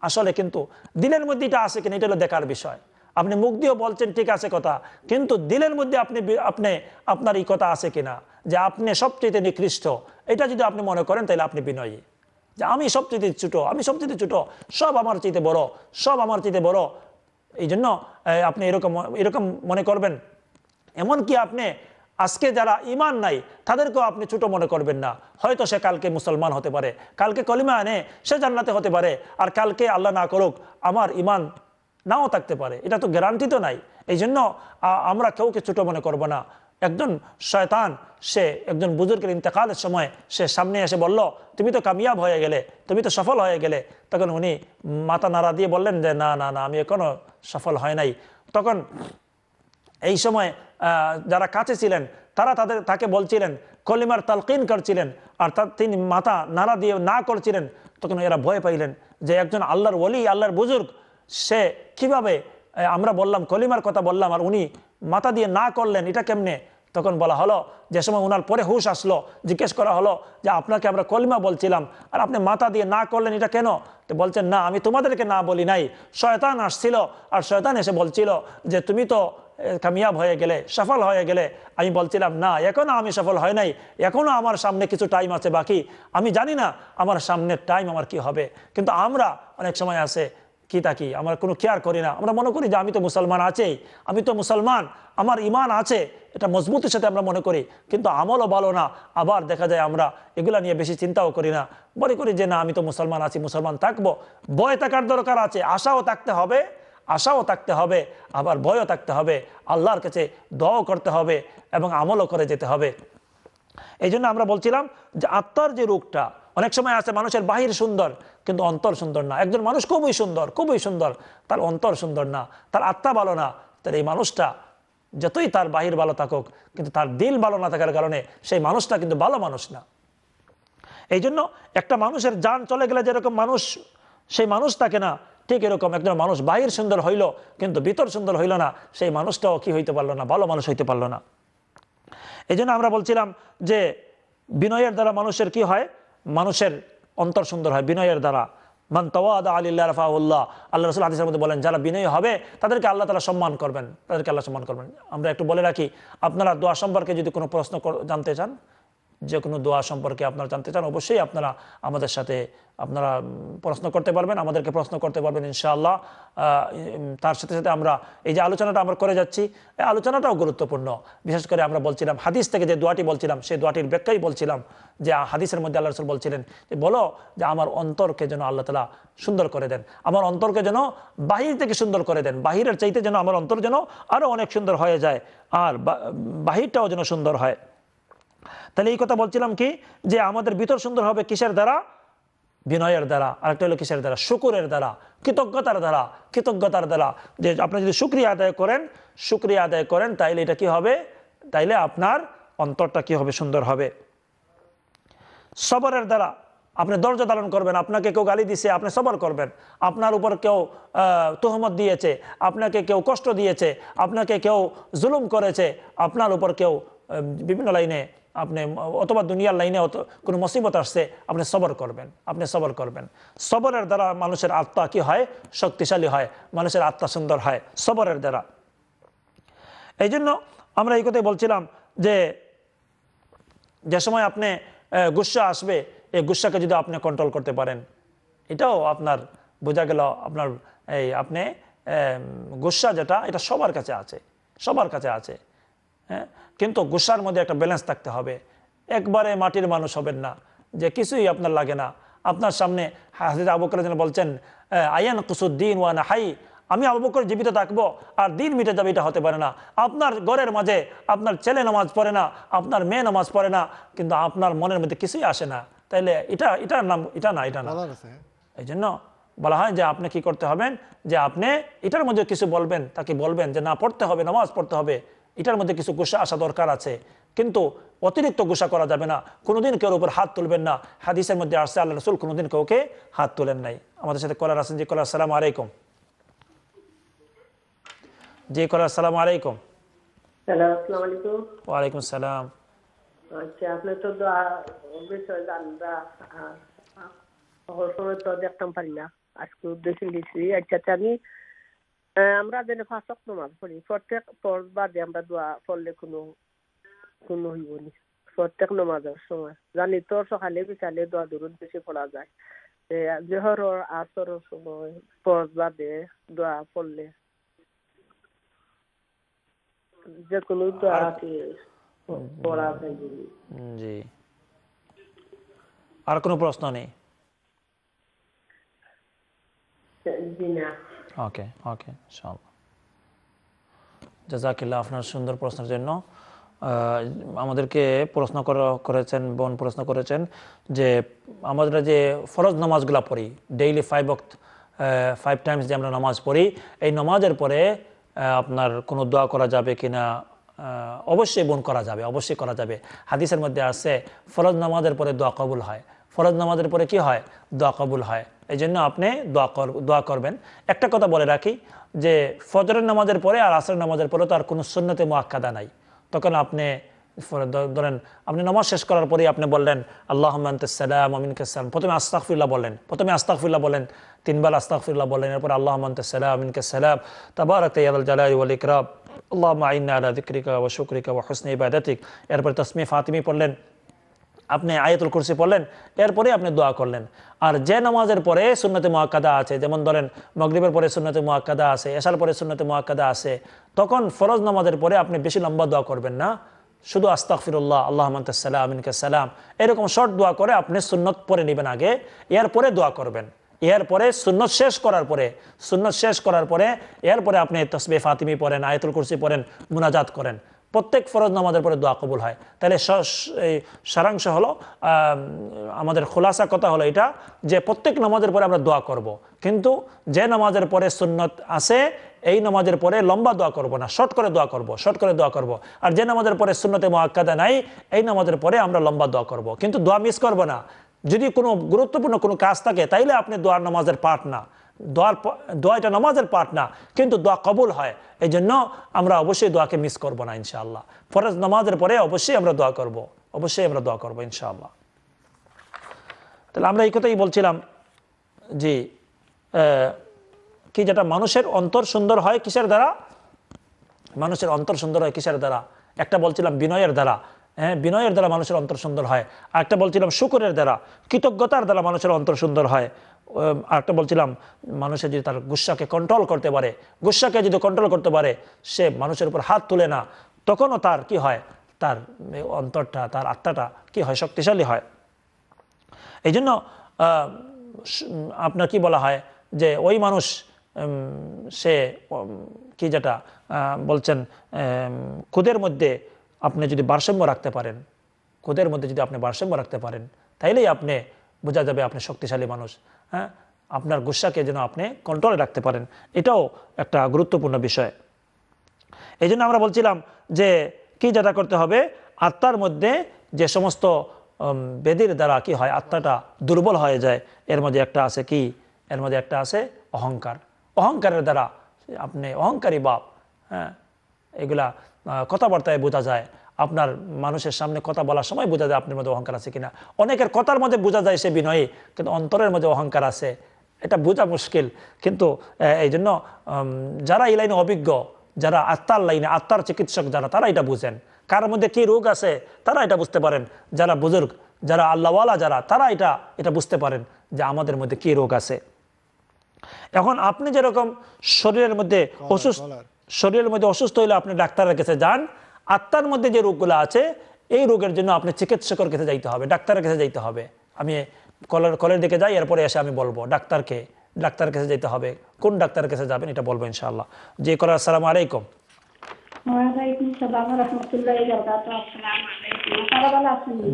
আসলে কিন্তু দিলের মধ্যে এটা আছে কিনা এটা হলো দেখার বিষয় আপনি মুখ দিয়েও বলছেন ঠিক আছে কথা কিন্তু দিলের মধ্যে আপনি আপনি আপনার এই কথা আছে কিনা যে আপনি সবচেয়ে নিকৃষ্ট এটা যদি আপনি মনে করেন তাহলে আপনি বিনয়ী যে আমি সবচেয়ে ছোট আমি সবচেয়ে ছোট সব আমার চেয়ে বড় সব আমার চেয়ে বড় এই জন্য আপনি এরকম এরকম মনে করবেন এমনকি আপনি আজকে যারা ইমান নাই তাদেরকেও আপনি ছোট মনে করবেন না হয়তো সে কালকে মুসলমান হতে পারে কালকে কলিমা আনে সে জান্নাতে হতে পারে আর কালকে আল্লাহ না করুক আমার ইমান নাও থাকতে পারে এটা তো গ্যারান্টি তো নাই এই জন্য আমরা কেউকে ছোট মনে করব না একজন শয়তান সে একজন বুজুর্গের ইন্তেকালের সময় সে সামনে এসে বলল তুমি তো কামিয়াব হয়ে গেলে তুমি তো সফল হয়ে গেলে তখন উনি মাথা নাড়া দিয়ে বললেন যে না না না আমি এখনও সফল হয় নাই তখন এই সময় যারা কাছে ছিলেন তারা তাদের তাকে বলছিলেন কলিমার তালকিন করছিলেন আর তার তিনি মাথা নাড়া দিয়ে না করছিলেন তখন এরা ভয় পাইলেন যে একজন আল্লাহর ওলি আল্লাহর বুজুর্গ সে কিভাবে আমরা বললাম কলিমার কথা বললাম আর উনি মাথা দিয়ে না করলেন এটা কেমনে তখন বলা হলো যে সময় ওনার পরে হুশ আসলো জিজ্ঞেস করা হলো যে আপনাকে আমরা কলিমা বলছিলাম আর আপনি মাথা দিয়ে না করলেন এটা কেন তো বলছেন না আমি তোমাদেরকে না বলি নাই শয়তান আসছিল আর শয়তান এসে বলছিল যে তুমি তো কামিয়াব হয়ে গেলে সফল হয়ে গেলে আমি বলছিলাম না এখনও আমি সফল হয় নাই এখনও আমার সামনে কিছু টাইম আছে বাকি আমি জানি না আমার সামনের টাইম আমার কি হবে কিন্তু আমরা অনেক সময় আছে কি তাকি আমরা কোনো কেয়ার করি না আমরা মনে করি যে আমি তো মুসলমান আছে আমি তো মুসলমান আমার ইমান আছে এটা মজবুতের সাথে আমরা মনে করি কিন্তু আমলও ভালো না আবার দেখা যায় আমরা এগুলা নিয়ে বেশি চিন্তাও করি না মনে করি যে না আমি তো মুসলমান আছি মুসলমান থাকবো ভয় থাকার দরকার আছে আশাও থাকতে হবে আশাও থাকতে হবে আবার ভয়ও থাকতে হবে আল্লাহর কাছে দোয়াও করতে হবে এবং আমলও করে যেতে হবে এই আমরা বলছিলাম যে আত্মার যে রোগটা অনেক সময় আছে মানুষের বাহির সুন্দর কিন্তু অন্তর সুন্দর না একজন মানুষ খুবই সুন্দর খুবই সুন্দর তার অন্তর সুন্দর না তার আত্মা ভালো না তার এই মানুষটা যতই তার বাহির ভালো থাকুক কিন্তু তার দিল ভালো না থাকার কারণে সেই মানুষটা কিন্তু ভালো মানুষ না এই জন্য একটা মানুষের যান চলে গেলে যেরকম মানুষ সেই মানুষ থাকে না ঠিক এরকম একজন মানুষ বাহির সুন্দর হইল কিন্তু ভিতর সুন্দর হইল না সেই মানুষটাও কি হইতে পারলো না ভালো মানুষ হইতে পারলো না এই আমরা বলছিলাম যে বিনয়ের দ্বারা মানুষের কি হয় মানুষের অন্তর সুন্দর হয় বিনয়ের দ্বারা মান তওয়াদা আলিল্লা উল্লাহ আল্লাহ রসুল হাদিসের মধ্যে বলেন যারা বিনয়ী হবে তাদেরকে আল্লাহ তালা সম্মান করবেন তাদেরকে আল্লাহ সম্মান করবেন আমরা একটু বলে রাখি আপনারা দোয়া সম্পর্কে যদি কোনো প্রশ্ন জানতে চান যে কোনো দোয়া সম্পর্কে আপনারা জানতে চান অবশ্যই আপনারা আমাদের সাথে আপনারা প্রশ্ন করতে পারবেন আমাদেরকে প্রশ্ন করতে পারবেন ইনশাআল্লাহ তার সাথে সাথে আমরা এই যে আলোচনাটা আমরা করে যাচ্ছি এই আলোচনাটাও গুরুত্বপূর্ণ বিশেষ করে আমরা বলছিলাম হাদিস থেকে যে দোয়াটি বলছিলাম সেই দোয়াটির ব্যাখ্যাই বলছিলাম যে হাদিসের মধ্যে আল্লাহ রসুল বলছিলেন যে বলো যে আমার অন্তরকে যেন আল্লাহ তালা সুন্দর করে দেন আমার অন্তরকে যেন বাহির থেকে সুন্দর করে দেন বাহিরের চাইতে যেন আমার অন্তর যেন আরও অনেক সুন্দর হয়ে যায় আর বাহিরটাও যেন সুন্দর হয় তাহলে এই কথা বলছিলাম কি যে আমাদের ভিতর সুন্দর হবে কিসের দ্বারা বিনয়ের দ্বারা আরেকটা হলো কিসের দ্বারা শুকুরের দ্বারা কৃতজ্ঞতার দ্বারা কৃতজ্ঞতার দ্বারা যে আপনি যদি শুক্রিয়া আদায় করেন শুক্রিয়া আদায় করেন তাইলে এটা কি হবে তাইলে আপনার অন্তরটা কি হবে সুন্দর হবে সবরের দ্বারা আপনি দরজা ধারণ করবেন আপনাকে কেউ গালি দিছে আপনি সবর করবেন আপনার উপর কেউ তোহমত দিয়েছে আপনাকে কেউ কষ্ট দিয়েছে আপনাকে কেউ জুলুম করেছে আপনার উপর কেউ বিভিন্ন লাইনে আপনি অথবা দুনিয়ার লাইনে অত কোনো মুসিবত আসছে আপনি সবর করবেন আপনি সবর করবেন সবরের দ্বারা মানুষের আত্মা কি হয় শক্তিশালী হয় মানুষের আত্মা সুন্দর হয় সবরের দ্বারা এই জন্য আমরা এই কথাই বলছিলাম যে যে সময় আপনি গুসা আসবে এই গুসাকে যদি আপনি কন্ট্রোল করতে পারেন এটাও আপনার বোঝা গেল আপনার এই আপনি গুসা যেটা এটা সবার কাছে আছে সবার কাছে আছে হ্যাঁ কিন্তু গুসার মধ্যে একটা ব্যালেন্স থাকতে হবে একবারে মাটির মানুষ হবেন না যে কিছুই আপনার লাগে না আপনার সামনে হাজির আবুকর যেন বলছেন আয়ান কুসুদ্দিন ওয়ান হাই আমি করে জীবিত থাকবো আর দিন মিটে যাবে এটা হতে পারে না আপনার ঘরের মাঝে আপনার ছেলে নামাজ পড়ে না আপনার মেয়ে নামাজ পড়ে না কিন্তু আপনার মনের মধ্যে কিছুই আসে না তাইলে এটা এটার নাম এটা না এটা না এই জন্য বলা হয় যে আপনি কি করতে হবেন যে আপনি এটার মধ্যে কিছু বলবেন তাকে বলবেন যে না পড়তে হবে নামাজ পড়তে হবে এটার মধ্যে কিছু গোসা আসা দরকার আছে কিন্তু অতিরিক্ত গোসা করা যাবে না কোনোদিন কেউ উপর হাত তুলবেন না হাদিসের মধ্যে আসছে আল্লাহ রসুল কোনোদিন কাউকে হাত তোলেন নাই আমাদের সাথে কলার আছেন যে কলার সালাম আলাইকুম জি কলার সালাম আলাইকুম ওয়ালাইকুম সালাম আচ্ছা আপনি তো দেখতাম পারি না আজকে উদ্দেশ্য দিয়েছি আচ্ছা, আচ্ছা আমি আমরা যেন ফাঁসক নমাজ পড়ি প্রত্যেক ফরজ বাদে আমরা দোয়া পড়লে কোনো কোনো হইব নি প্রত্যেক নমাজের সময় জানি তো সকালে বিকালে দোয়া দূরত বেশি পড়া যায় জহর আসর সময় ফরজ বাদে দোয়া পড়লে যে কোনো দোয়া পড়া যায় জি আর কোনো প্রশ্ন নেই জি না ওকে ওকে জাজাকিল্লা আপনার সুন্দর প্রশ্নের জন্য আমাদেরকে প্রশ্ন করেছেন বোন প্রশ্ন করেছেন যে আমরা যে ফরজ নামাজগুলো পড়ি ডেইলি ফাইভ অক্ট ফাইভ টাইমস যে আমরা নামাজ পড়ি এই নামাজের পরে আপনার কোনো দোয়া করা যাবে কি না অবশ্যই বোন করা যাবে অবশ্যই করা যাবে হাদিসের মধ্যে আছে ফরজ নামাজের পরে দোয়া কবুল হয় ফরজ নামাজের পরে কি হয় দোয়া কবুল হয় এই জন্য আপনি দোয়া কর দোয়া করবেন একটা কথা বলে রাখি যে ফজরের নামাজের পরে আর আসরের নামাজের পরে তো আর কোনো সুন্নতে মোয়াক্কাদা নাই তখন আপনি ধরেন আপনি নামাজ শেষ করার পরেই আপনি বললেন আল্লাহ সালাম আমিনকালাম প্রথমে আস্তাকফিল্লা বলেন প্রথমে আস্তাকফিল্লা বলেন তিনবার আস্তাকফিল্লা বলেন এরপর আল্লাহ সালাম আমিনকালাম তাবারক ইয়াল ইকরাব আল্লাহ আইন আলা দিক্রিকা ও শুক্রিকা ও হোসনে ইবাদিক এরপর তসমি ফাতিমি পড়লেন আপনি আয়াতুল কুরসি পড়লেন এরপরে আপনি দোয়া করলেন আর যে নামাজের পরে সুন্নতে মহাক্কাদা আছে যেমন ধরেন মগরীবের পরে সুন্নতে মহাক্কাদা আছে এশার পরে সুন্নতে মহাক্কাদা আছে তখন ফরজ নামাজের পরে আপনি বেশি লম্বা দোয়া করবেন না শুধু আস্তাকফিরুল্লাহ আল্লাহ মন্তাল্লাহ আমিনকে সালাম এরকম শর্ট দোয়া করে আপনি সুন্নত পরে নেবেন আগে এরপরে দোয়া করবেন এরপরে সুন্নত শেষ করার পরে সুন্নত শেষ করার পরে এরপরে আপনি তসবে ফাতিমি পড়েন আয়তুল কুরসি পড়েন মুনাজাত করেন প্রত্যেক ফরজ নামাজের পরে দোয়া কবুল হয় তাহলে সারাংশ হলো আমাদের খোলাসা কথা হলো এটা যে প্রত্যেক নামাজের পরে আমরা দোয়া করব। কিন্তু যে নামাজের পরে সুন্নত আছে এই নামাজের পরে লম্বা দোয়া করব না শর্ট করে দোয়া করব শর্ট করে দোয়া করব আর যে নামাজের পরে সুন্নতে মহাক্কাদা নাই এই নামাজের পরে আমরা লম্বা দোয়া করব। কিন্তু দোয়া মিস করব না যদি কোনো গুরুত্বপূর্ণ কোনো কাজ থাকে তাইলে আপনি দোয়ার নামাজের পাঠ না দোয়ার দোয়া এটা নমাজের পাঠ না কিন্তু দোয়া কবুল হয় এই জন্য আমরা অবশ্যই দোয়াকে মিস করব না ইনশাআল্লাহ ফরজ নমাজের পরে অবশ্যই আমরা দোয়া করব অবশ্যই আমরা দোয়া করব ইনশাআল্লাহ তাহলে আমরা এই কথাই বলছিলাম যে কি যেটা মানুষের অন্তর সুন্দর হয় কিসের দ্বারা মানুষের অন্তর সুন্দর হয় কিসের দ্বারা একটা বলছিলাম বিনয়ের দ্বারা হ্যাঁ বিনয়ের দ্বারা মানুষের অন্তর সুন্দর হয় আর একটা বলছিলাম শুকুরের দ্বারা কৃতজ্ঞতার দ্বারা মানুষের অন্তর সুন্দর হয় আরেকটা বলছিলাম মানুষের যদি তার গুসাকে কন্ট্রোল করতে পারে গুসাকে যদি কন্ট্রোল করতে পারে সে মানুষের উপর হাত তুলে না তখনও তার কি হয় তার অন্তরটা তার আত্মাটা কি হয় শক্তিশালী হয় এই জন্য আপনার কি বলা হয় যে ওই মানুষ সে কি যেটা বলছেন খুদের মধ্যে আপনি যদি ভারসাম্য রাখতে পারেন খুদের মধ্যে যদি আপনি ভারসাম্য রাখতে পারেন তাইলেই আপনি বোঝা যাবে আপনি শক্তিশালী মানুষ হ্যাঁ আপনার গুসাকে যেন আপনি কন্ট্রোলে রাখতে পারেন এটাও একটা গুরুত্বপূর্ণ বিষয় এই জন্য আমরা বলছিলাম যে কি যেটা করতে হবে আত্মার মধ্যে যে সমস্ত বেদির দ্বারা কি হয় আত্মাটা দুর্বল হয়ে যায় এর মধ্যে একটা আছে কি এর মধ্যে একটা আছে অহংকার অহংকারের দ্বারা আপনি অহংকারী বাপ হ্যাঁ এগুলা কথাবার্তায় বোঝা যায় আপনার মানুষের সামনে কথা বলার সময় বোঝা যায় আপনার মধ্যে অহংকার আছে কিনা অনেকের কথার মধ্যে বোঝা যায় সে বিনয়ে কিন্তু অন্তরের মধ্যে অহংকার আছে এটা বোঝা মুশকিল কিন্তু এই জন্য যারা এই লাইনে অভিজ্ঞ যারা আত্মার লাইনে আত্মার চিকিৎসক যারা তারা এটা বুঝেন কার মধ্যে কি রোগ আছে তারা এটা বুঝতে পারেন যারা বুজুর্গ যারা আল্লাহওয়ালা যারা তারা এটা এটা বুঝতে পারেন যে আমাদের মধ্যে কি রোগ আছে এখন আপনি যেরকম শরীরের মধ্যে অসুস্থ শরীরের মধ্যে অসুস্থ হইলে আপনি ডাক্তারের কাছে যান আত্মার মধ্যে যে রোগগুলো আছে এই রোগের জন্য আপনি চিকিৎসকের কাছে যাইতে হবে ডাক্তারের কাছে যাইতে হবে আমি কলের কলের দিকে যাই এরপরে এসে আমি বলবো ডাক্তারকে ডাক্তারের কাছে যেতে হবে কোন ডাক্তারের কাছে যাবেন এটা বলবো ইনশাআল্লাহ জি কলার আসসালামু আলাইকুম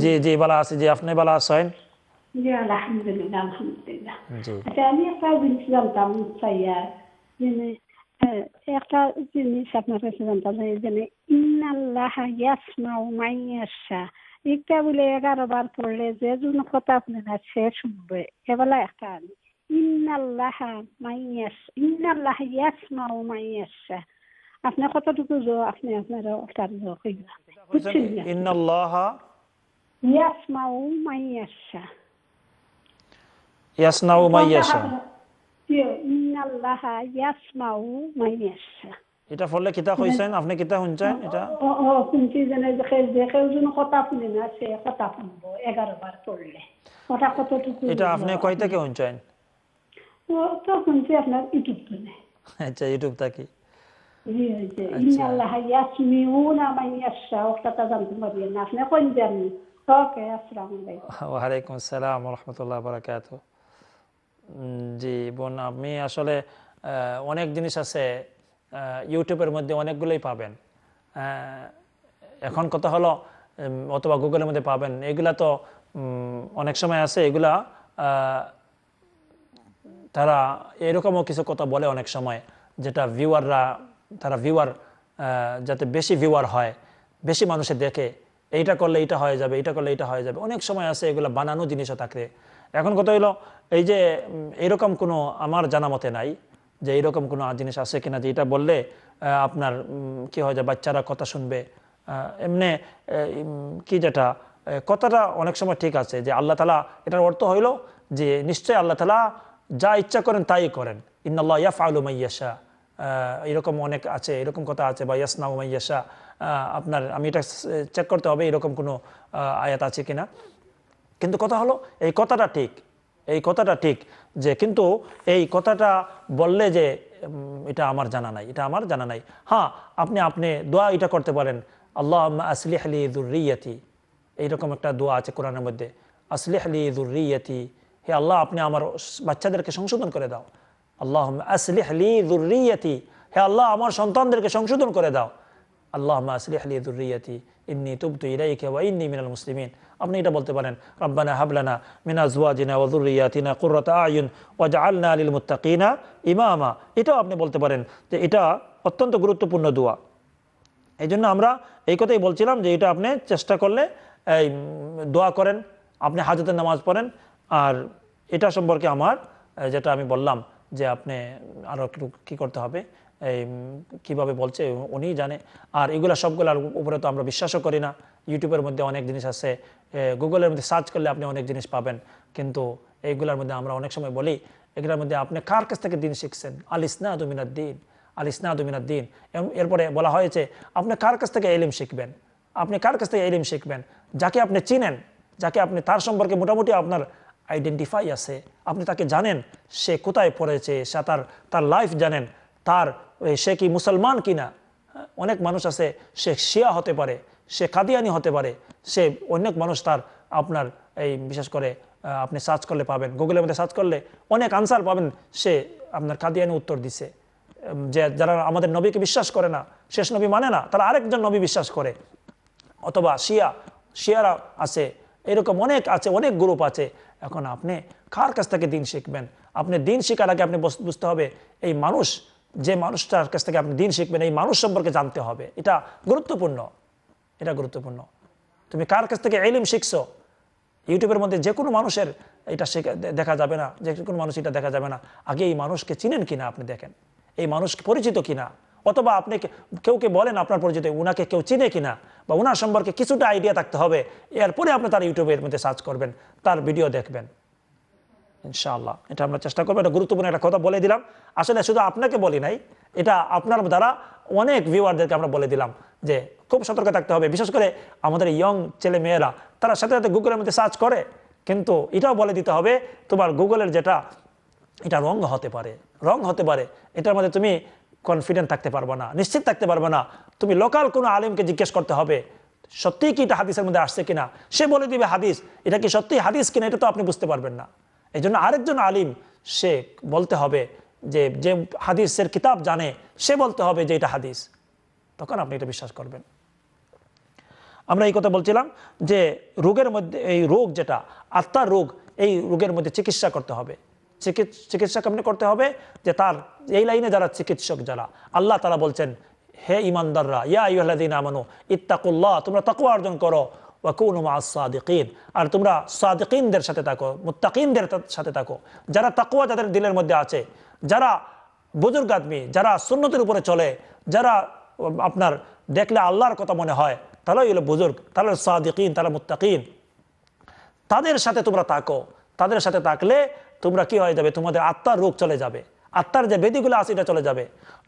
জি জি ভালো আছি জি আপনি ভালো আছেন আলহামদুলিল্লাহ আলহামদুলিল্লাহ আচ্ছা আমি একটা জিনিস জানতাম একটা জিনিস আপনার কাছে জানতাম এখানে ইন্নাল্লাহ ইয়াসমাউ মাইয়াশা এটা বলে এগারো বার পড়লে যে জন্য কথা আপনারা সে শুনবে এবেলা একটা ইন্নাল্লাহ মাইয়াস ইন্নাল্লাহ ইয়াসমাউ মাইয়াশা আপনি কতটুকু জো আপনি আপনার ওটার জো কইবা বুঝছেন ইয়াসমাউ মাইয়াশা ইয়াসমাউ মাইয়াশা এটা ফলে কিতা কইছেন মানে- আপনি কিতা শুনছেন এটা ও ও শুনছি জানে যে যে কেউজন কথা শুনে না সে কথা শুনবো 11 বার পড়লে ওটা কতটুকু এটা আপনি কয় থেকে শুনছেন তো শুনছি আপনার ইউটিউব থেকে আচ্ছা ইউটিউব থেকে জি জি আচ্ছা। ইন্নাল্লাহ ইয়াসমিউনা মান ইয়াশা ওটা তা জানতে পারবেন আপনি কোন জানেন ওকে আসসালামু আলাইকুম ওয়া আলাইকুম আসসালাম ওয়া রাহমাতুল্লাহি ওয়া বারাকাতুহু জি বোন আমি আসলে অনেক জিনিস আছে ইউটিউবের মধ্যে অনেকগুলোই পাবেন এখন কথা হলো অথবা গুগলের মধ্যে পাবেন এগুলা তো অনেক সময় আছে এগুলা তারা এরকমও কিছু কথা বলে অনেক সময় যেটা ভিউয়াররা তারা ভিউয়ার যাতে বেশি ভিউয়ার হয় বেশি মানুষে দেখে এইটা করলে এটা হয়ে যাবে এটা করলে এটা হয়ে যাবে অনেক সময় আছে এগুলো বানানো জিনিসও থাকে এখন কথা হইলো এই যে এরকম কোনো আমার জানা মতে নাই যে এরকম কোনো জিনিস আছে কিনা যে এটা বললে আপনার কি হয় যে বাচ্চারা কথা শুনবে এমনি কি যেটা কথাটা অনেক সময় ঠিক আছে যে আল্লাহ তালা এটার অর্থ হইল যে নিশ্চয়ই আল্লাহ তালা যা ইচ্ছা করেন তাই করেন ইন্নাল্লাহ ইয়াফ আলু মাইয়াশা এরকম অনেক আছে এরকম কথা আছে বা ইয়াসনাউ মাইয়াশা আপনার আমি এটা চেক করতে হবে এরকম কোনো আয়াত আছে কিনা কিন্তু কথা হলো এই কথাটা ঠিক এই কথাটা ঠিক যে কিন্তু এই কথাটা বললে যে এটা আমার জানা নাই এটা আমার জানা নাই হ্যাঁ আপনি আপনি দোয়া এটা করতে পারেন আল্লাহ আসলি আলি দুর্রিয়াতি এইরকম একটা দোয়া আছে কোরআনের মধ্যে আসলি ইদুর রিয়তি হে আল্লাহ আপনি আমার বাচ্চাদেরকে সংশোধন করে দাও আল্লাহ আসলি ইদুর দুর্রিয়াতি হে আল্লাহ আমার সন্তানদেরকে সংশোধন করে দাও আল্লাহ ইন্নি ইন্নি মিনাল মুসলিমিন আপনি এটা বলতে পারেন হাবলানা এটাও আপনি বলতে পারেন যে এটা অত্যন্ত গুরুত্বপূর্ণ দোয়া এই জন্য আমরা এই কথাই বলছিলাম যে এটা আপনি চেষ্টা করলে এই দোয়া করেন আপনি হাজতের নামাজ পড়েন আর এটা সম্পর্কে আমার যেটা আমি বললাম যে আপনি আরও একটু কি করতে হবে কিভাবে বলছে উনি জানে আর এগুলো সবগুলোর উপরে তো আমরা বিশ্বাসও করি না ইউটিউবের মধ্যে অনেক জিনিস আছে গুগলের মধ্যে সার্চ করলে আপনি অনেক জিনিস পাবেন কিন্তু এইগুলোর মধ্যে আমরা অনেক সময় বলি এগুলোর মধ্যে আপনি কার কাছ থেকে দিন শিখছেন আল ইসনা দুমিনার দিন আল ইসনা দুমিনার দিন এরপরে বলা হয়েছে আপনি কার কাছ থেকে এলিম শিখবেন আপনি কার কাছ থেকে এলিম শিখবেন যাকে আপনি চিনেন যাকে আপনি তার সম্পর্কে মোটামুটি আপনার আইডেন্টিফাই আছে আপনি তাকে জানেন সে কোথায় পড়েছে সে তার তার লাইফ জানেন তার সে কি মুসলমান কিনা অনেক মানুষ আছে সে শিয়া হতে পারে সে কাদিয়ানি হতে পারে সে অনেক মানুষ তার আপনার এই বিশেষ করে আপনি সার্চ করলে পাবেন গুগলের মধ্যে সার্চ করলে অনেক আনসার পাবেন সে আপনার কাদিয়ানি উত্তর দিছে যে যারা আমাদের নবীকে বিশ্বাস করে না শেষ নবী মানে না তারা আরেকজন নবী বিশ্বাস করে অথবা শিয়া শিয়ারা আছে এরকম অনেক আছে অনেক গ্রুপ আছে এখন আপনি কার কাছ থেকে দিন শিখবেন আপনি দিন শেখার আগে আপনি বুঝতে হবে এই মানুষ যে মানুষটার কাছ থেকে আপনি দিন শিখবেন এই মানুষ সম্পর্কে জানতে হবে এটা গুরুত্বপূর্ণ এটা গুরুত্বপূর্ণ তুমি কার কাছ থেকে এলিম শিখছো ইউটিউবের মধ্যে যে কোনো মানুষের এটা দেখা যাবে না যে কোনো মানুষ এটা দেখা যাবে না আগে এই মানুষকে চিনেন কিনা আপনি দেখেন এই মানুষকে পরিচিত কিনা অথবা আপনি কেউকে বলেন আপনার পরিচিত উনাকে কেউ চিনে কিনা বা উনার সম্পর্কে কিছুটা আইডিয়া থাকতে হবে এরপরে আপনি তার ইউটিউবের মধ্যে সার্চ করবেন তার ভিডিও দেখবেন ইনশাআল্লাহ এটা আমরা চেষ্টা করবো এটা গুরুত্বপূর্ণ একটা কথা বলে দিলাম আসলে শুধু আপনাকে বলি নাই এটা আপনার দ্বারা অনেক ভিউয়ারদেরকে আমরা বলে দিলাম যে খুব সতর্ক থাকতে হবে বিশেষ করে আমাদের ইয়ং ছেলে মেয়েরা তারা সাথে সাথে গুগলের মধ্যে সার্চ করে কিন্তু এটাও বলে দিতে হবে তোমার গুগলের যেটা এটা রং হতে পারে রং হতে পারে এটার মধ্যে তুমি কনফিডেন্ট থাকতে পারবো না নিশ্চিত থাকতে পারবো না তুমি লোকাল কোনো আলিমকে জিজ্ঞেস করতে হবে সত্যিই কি এটা হাদিসের মধ্যে আসছে কিনা সে বলে দিবে হাদিস এটা কি সত্যি হাদিস কিনা এটা তো আপনি বুঝতে পারবেন না এই জন্য আরেকজন আলিম সে বলতে হবে যে যে হাদিসের কিতাব জানে সে বলতে হবে যে এটা হাদিস তখন আপনি এটা বিশ্বাস করবেন আমরা এই কথা বলছিলাম যে রোগের মধ্যে এই রোগ যেটা আত্মার রোগ এই রোগের মধ্যে চিকিৎসা করতে হবে চিকিৎসা কেমনি করতে হবে যে তার এই লাইনে যারা চিকিৎসক যারা আল্লাহ তারা বলছেন হে ইমানদাররা ইয়া ইহলাদিন আমানো ইত্তাকুল্লাহ তোমরা তাকু অর্জন করো সাদিকিন আর তোমরা সাদিকিনদের সাথে থাকো মুতাকিনদের সাথে থাকো যারা তাকুয়া যাদের দিলের মধ্যে আছে যারা বুজুর্গ আদমি যারা সুন্নতির উপরে চলে যারা আপনার দেখলে আল্লাহর কথা মনে হয় তাহলে এগুলো বুজুর্গ তাহলে সাদিকিন তারা মুতাকিন তাদের সাথে তোমরা থাকো তাদের সাথে থাকলে তোমরা কি হয়ে যাবে তোমাদের আত্মার রোগ চলে যাবে আত্মার যে বেদিগুলো আছে এটা চলে যাবে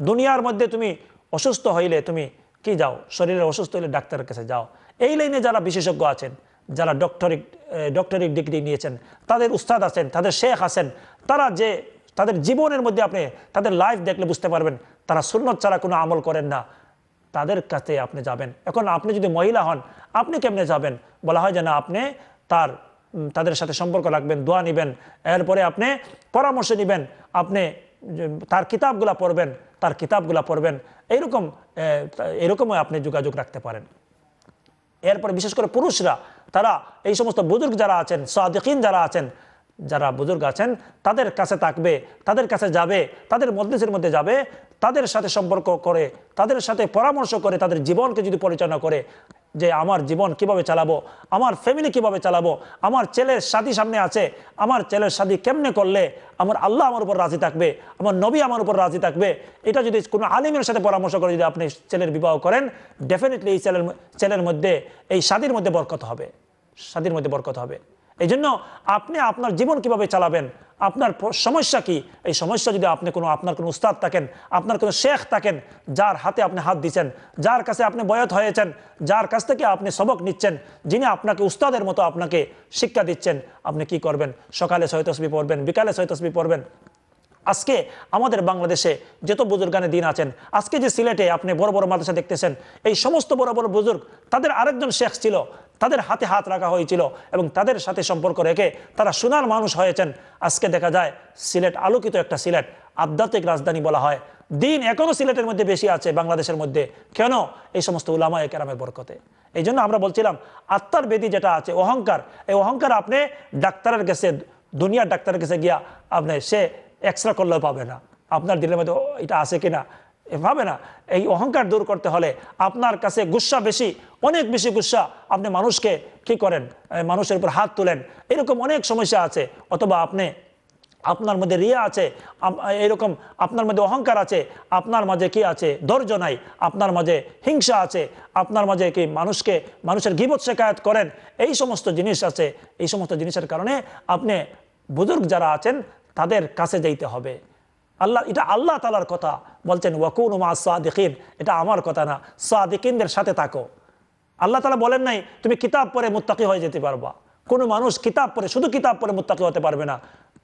দুনিয়ার মধ্যে তুমি অসুস্থ হইলে তুমি কি যাও শরীরে অসুস্থ হইলে ডাক্তারের কাছে যাও এই লাইনে যারা বিশেষজ্ঞ আছেন যারা ডক্টরেট ডক্টরেট ডিগ্রি নিয়েছেন তাদের উস্তাদ আছেন তাদের শেখ আছেন তারা যে তাদের জীবনের মধ্যে আপনি তাদের লাইফ দেখলে বুঝতে পারবেন তারা সুন্নত ছাড়া কোনো আমল করেন না তাদের কাছে আপনি যাবেন এখন আপনি যদি মহিলা হন আপনি কেমনে যাবেন বলা হয় যে না আপনি তার তাদের সাথে সম্পর্ক রাখবেন দোয়া নেবেন এরপরে আপনি পরামর্শ নেবেন আপনি তার কিতাবগুলা পড়বেন তার কিতাবগুলা পড়বেন এইরকম এরকমই আপনি যোগাযোগ রাখতে পারেন এরপরে বিশেষ করে পুরুষরা তারা এই সমস্ত বুজুর্গ যারা আছেন সাদিকিন যারা আছেন যারা বুজুর্গ আছেন তাদের কাছে থাকবে তাদের কাছে যাবে তাদের মজলিসের মধ্যে যাবে তাদের সাথে সম্পর্ক করে তাদের সাথে পরামর্শ করে তাদের জীবনকে যদি পরিচালনা করে যে আমার জীবন কিভাবে চালাবো আমার ফ্যামিলি কিভাবে চালাবো আমার ছেলের সাথী সামনে আছে আমার ছেলের সাথী কেমনে করলে আমার আল্লাহ আমার উপর রাজি থাকবে আমার নবী আমার উপর রাজি থাকবে এটা যদি কোনো আলিমের সাথে পরামর্শ করে যদি আপনি ছেলের বিবাহ করেন ডেফিনেটলি এই ছেলের ছেলের মধ্যে এই স্বাদীর মধ্যে বরকত হবে স্বাদীর মধ্যে বরকত হবে এই জন্য আপনি আপনার জীবন কিভাবে চালাবেন আপনার সমস্যা কি এই সমস্যা যদি আপনি কোনো আপনার কোনো উস্তাদ থাকেন আপনার কোনো শেখ থাকেন যার হাতে আপনি হাত দিচ্ছেন যার কাছে আপনি বয়ত হয়েছেন যার কাছ থেকে আপনি সবক নিচ্ছেন যিনি আপনাকে উস্তাদের মতো আপনাকে শিক্ষা দিচ্ছেন আপনি কি করবেন সকালে ছয় তসবি পড়বেন বিকালে ছয় তসবি পড়বেন আজকে আমাদের বাংলাদেশে যত বুজুর্গানে দিন আছেন আজকে যে সিলেটে আপনি বড় বড় মাদ্রাসা দেখতেছেন এই সমস্ত বড় বড় বুজুর্গ তাদের আরেকজন শেখ ছিল তাদের হাতে হাত রাখা হয়েছিল এবং তাদের সাথে সম্পর্ক রেখে তারা সোনার মানুষ হয়েছেন আজকে দেখা যায় সিলেট আলোকিত একটা সিলেট আধ্যাত্মিক রাজধানী বলা হয় দিন এখনও সিলেটের মধ্যে বেশি আছে বাংলাদেশের মধ্যে কেন এই সমস্ত উলামায় কেরামের বরকতে এই জন্য আমরা বলছিলাম আত্মার বেদি যেটা আছে অহংকার এই অহংকার আপনি ডাক্তারের কাছে দুনিয়ার ডাক্তারের কাছে গিয়া আপনি সে এক্সট্রা করলেও পাবে না আপনার দিলের মধ্যে এটা আছে কি না এভাবে না এই অহংকার দূর করতে হলে আপনার কাছে গুসা বেশি অনেক বেশি গুসা আপনি মানুষকে কি করেন মানুষের উপর হাত তোলেন এরকম অনেক সমস্যা আছে অথবা আপনি আপনার মধ্যে রিয়া আছে এরকম আপনার মধ্যে অহংকার আছে আপনার মাঝে কি আছে ধৈর্য নাই আপনার মাঝে হিংসা আছে আপনার মাঝে কি মানুষকে মানুষের গিবত শেখায়ত করেন এই সমস্ত জিনিস আছে এই সমস্ত জিনিসের কারণে আপনি বুজুর্গ যারা আছেন তাদের কাছে যাইতে হবে আল্লাহ এটা আল্লাহ তালার কথা বলছেন ওয়াকুন মা সাদিকিন এটা আমার কথা না সাদিকিনদের সাথে থাকো আল্লাহ তালা বলেন নাই তুমি কিতাব পরে মুত্তাকি হয়ে যেতে পারবা কোনো মানুষ কিতাব পরে শুধু কিতাব পরে মুত্তাকি হতে পারবে না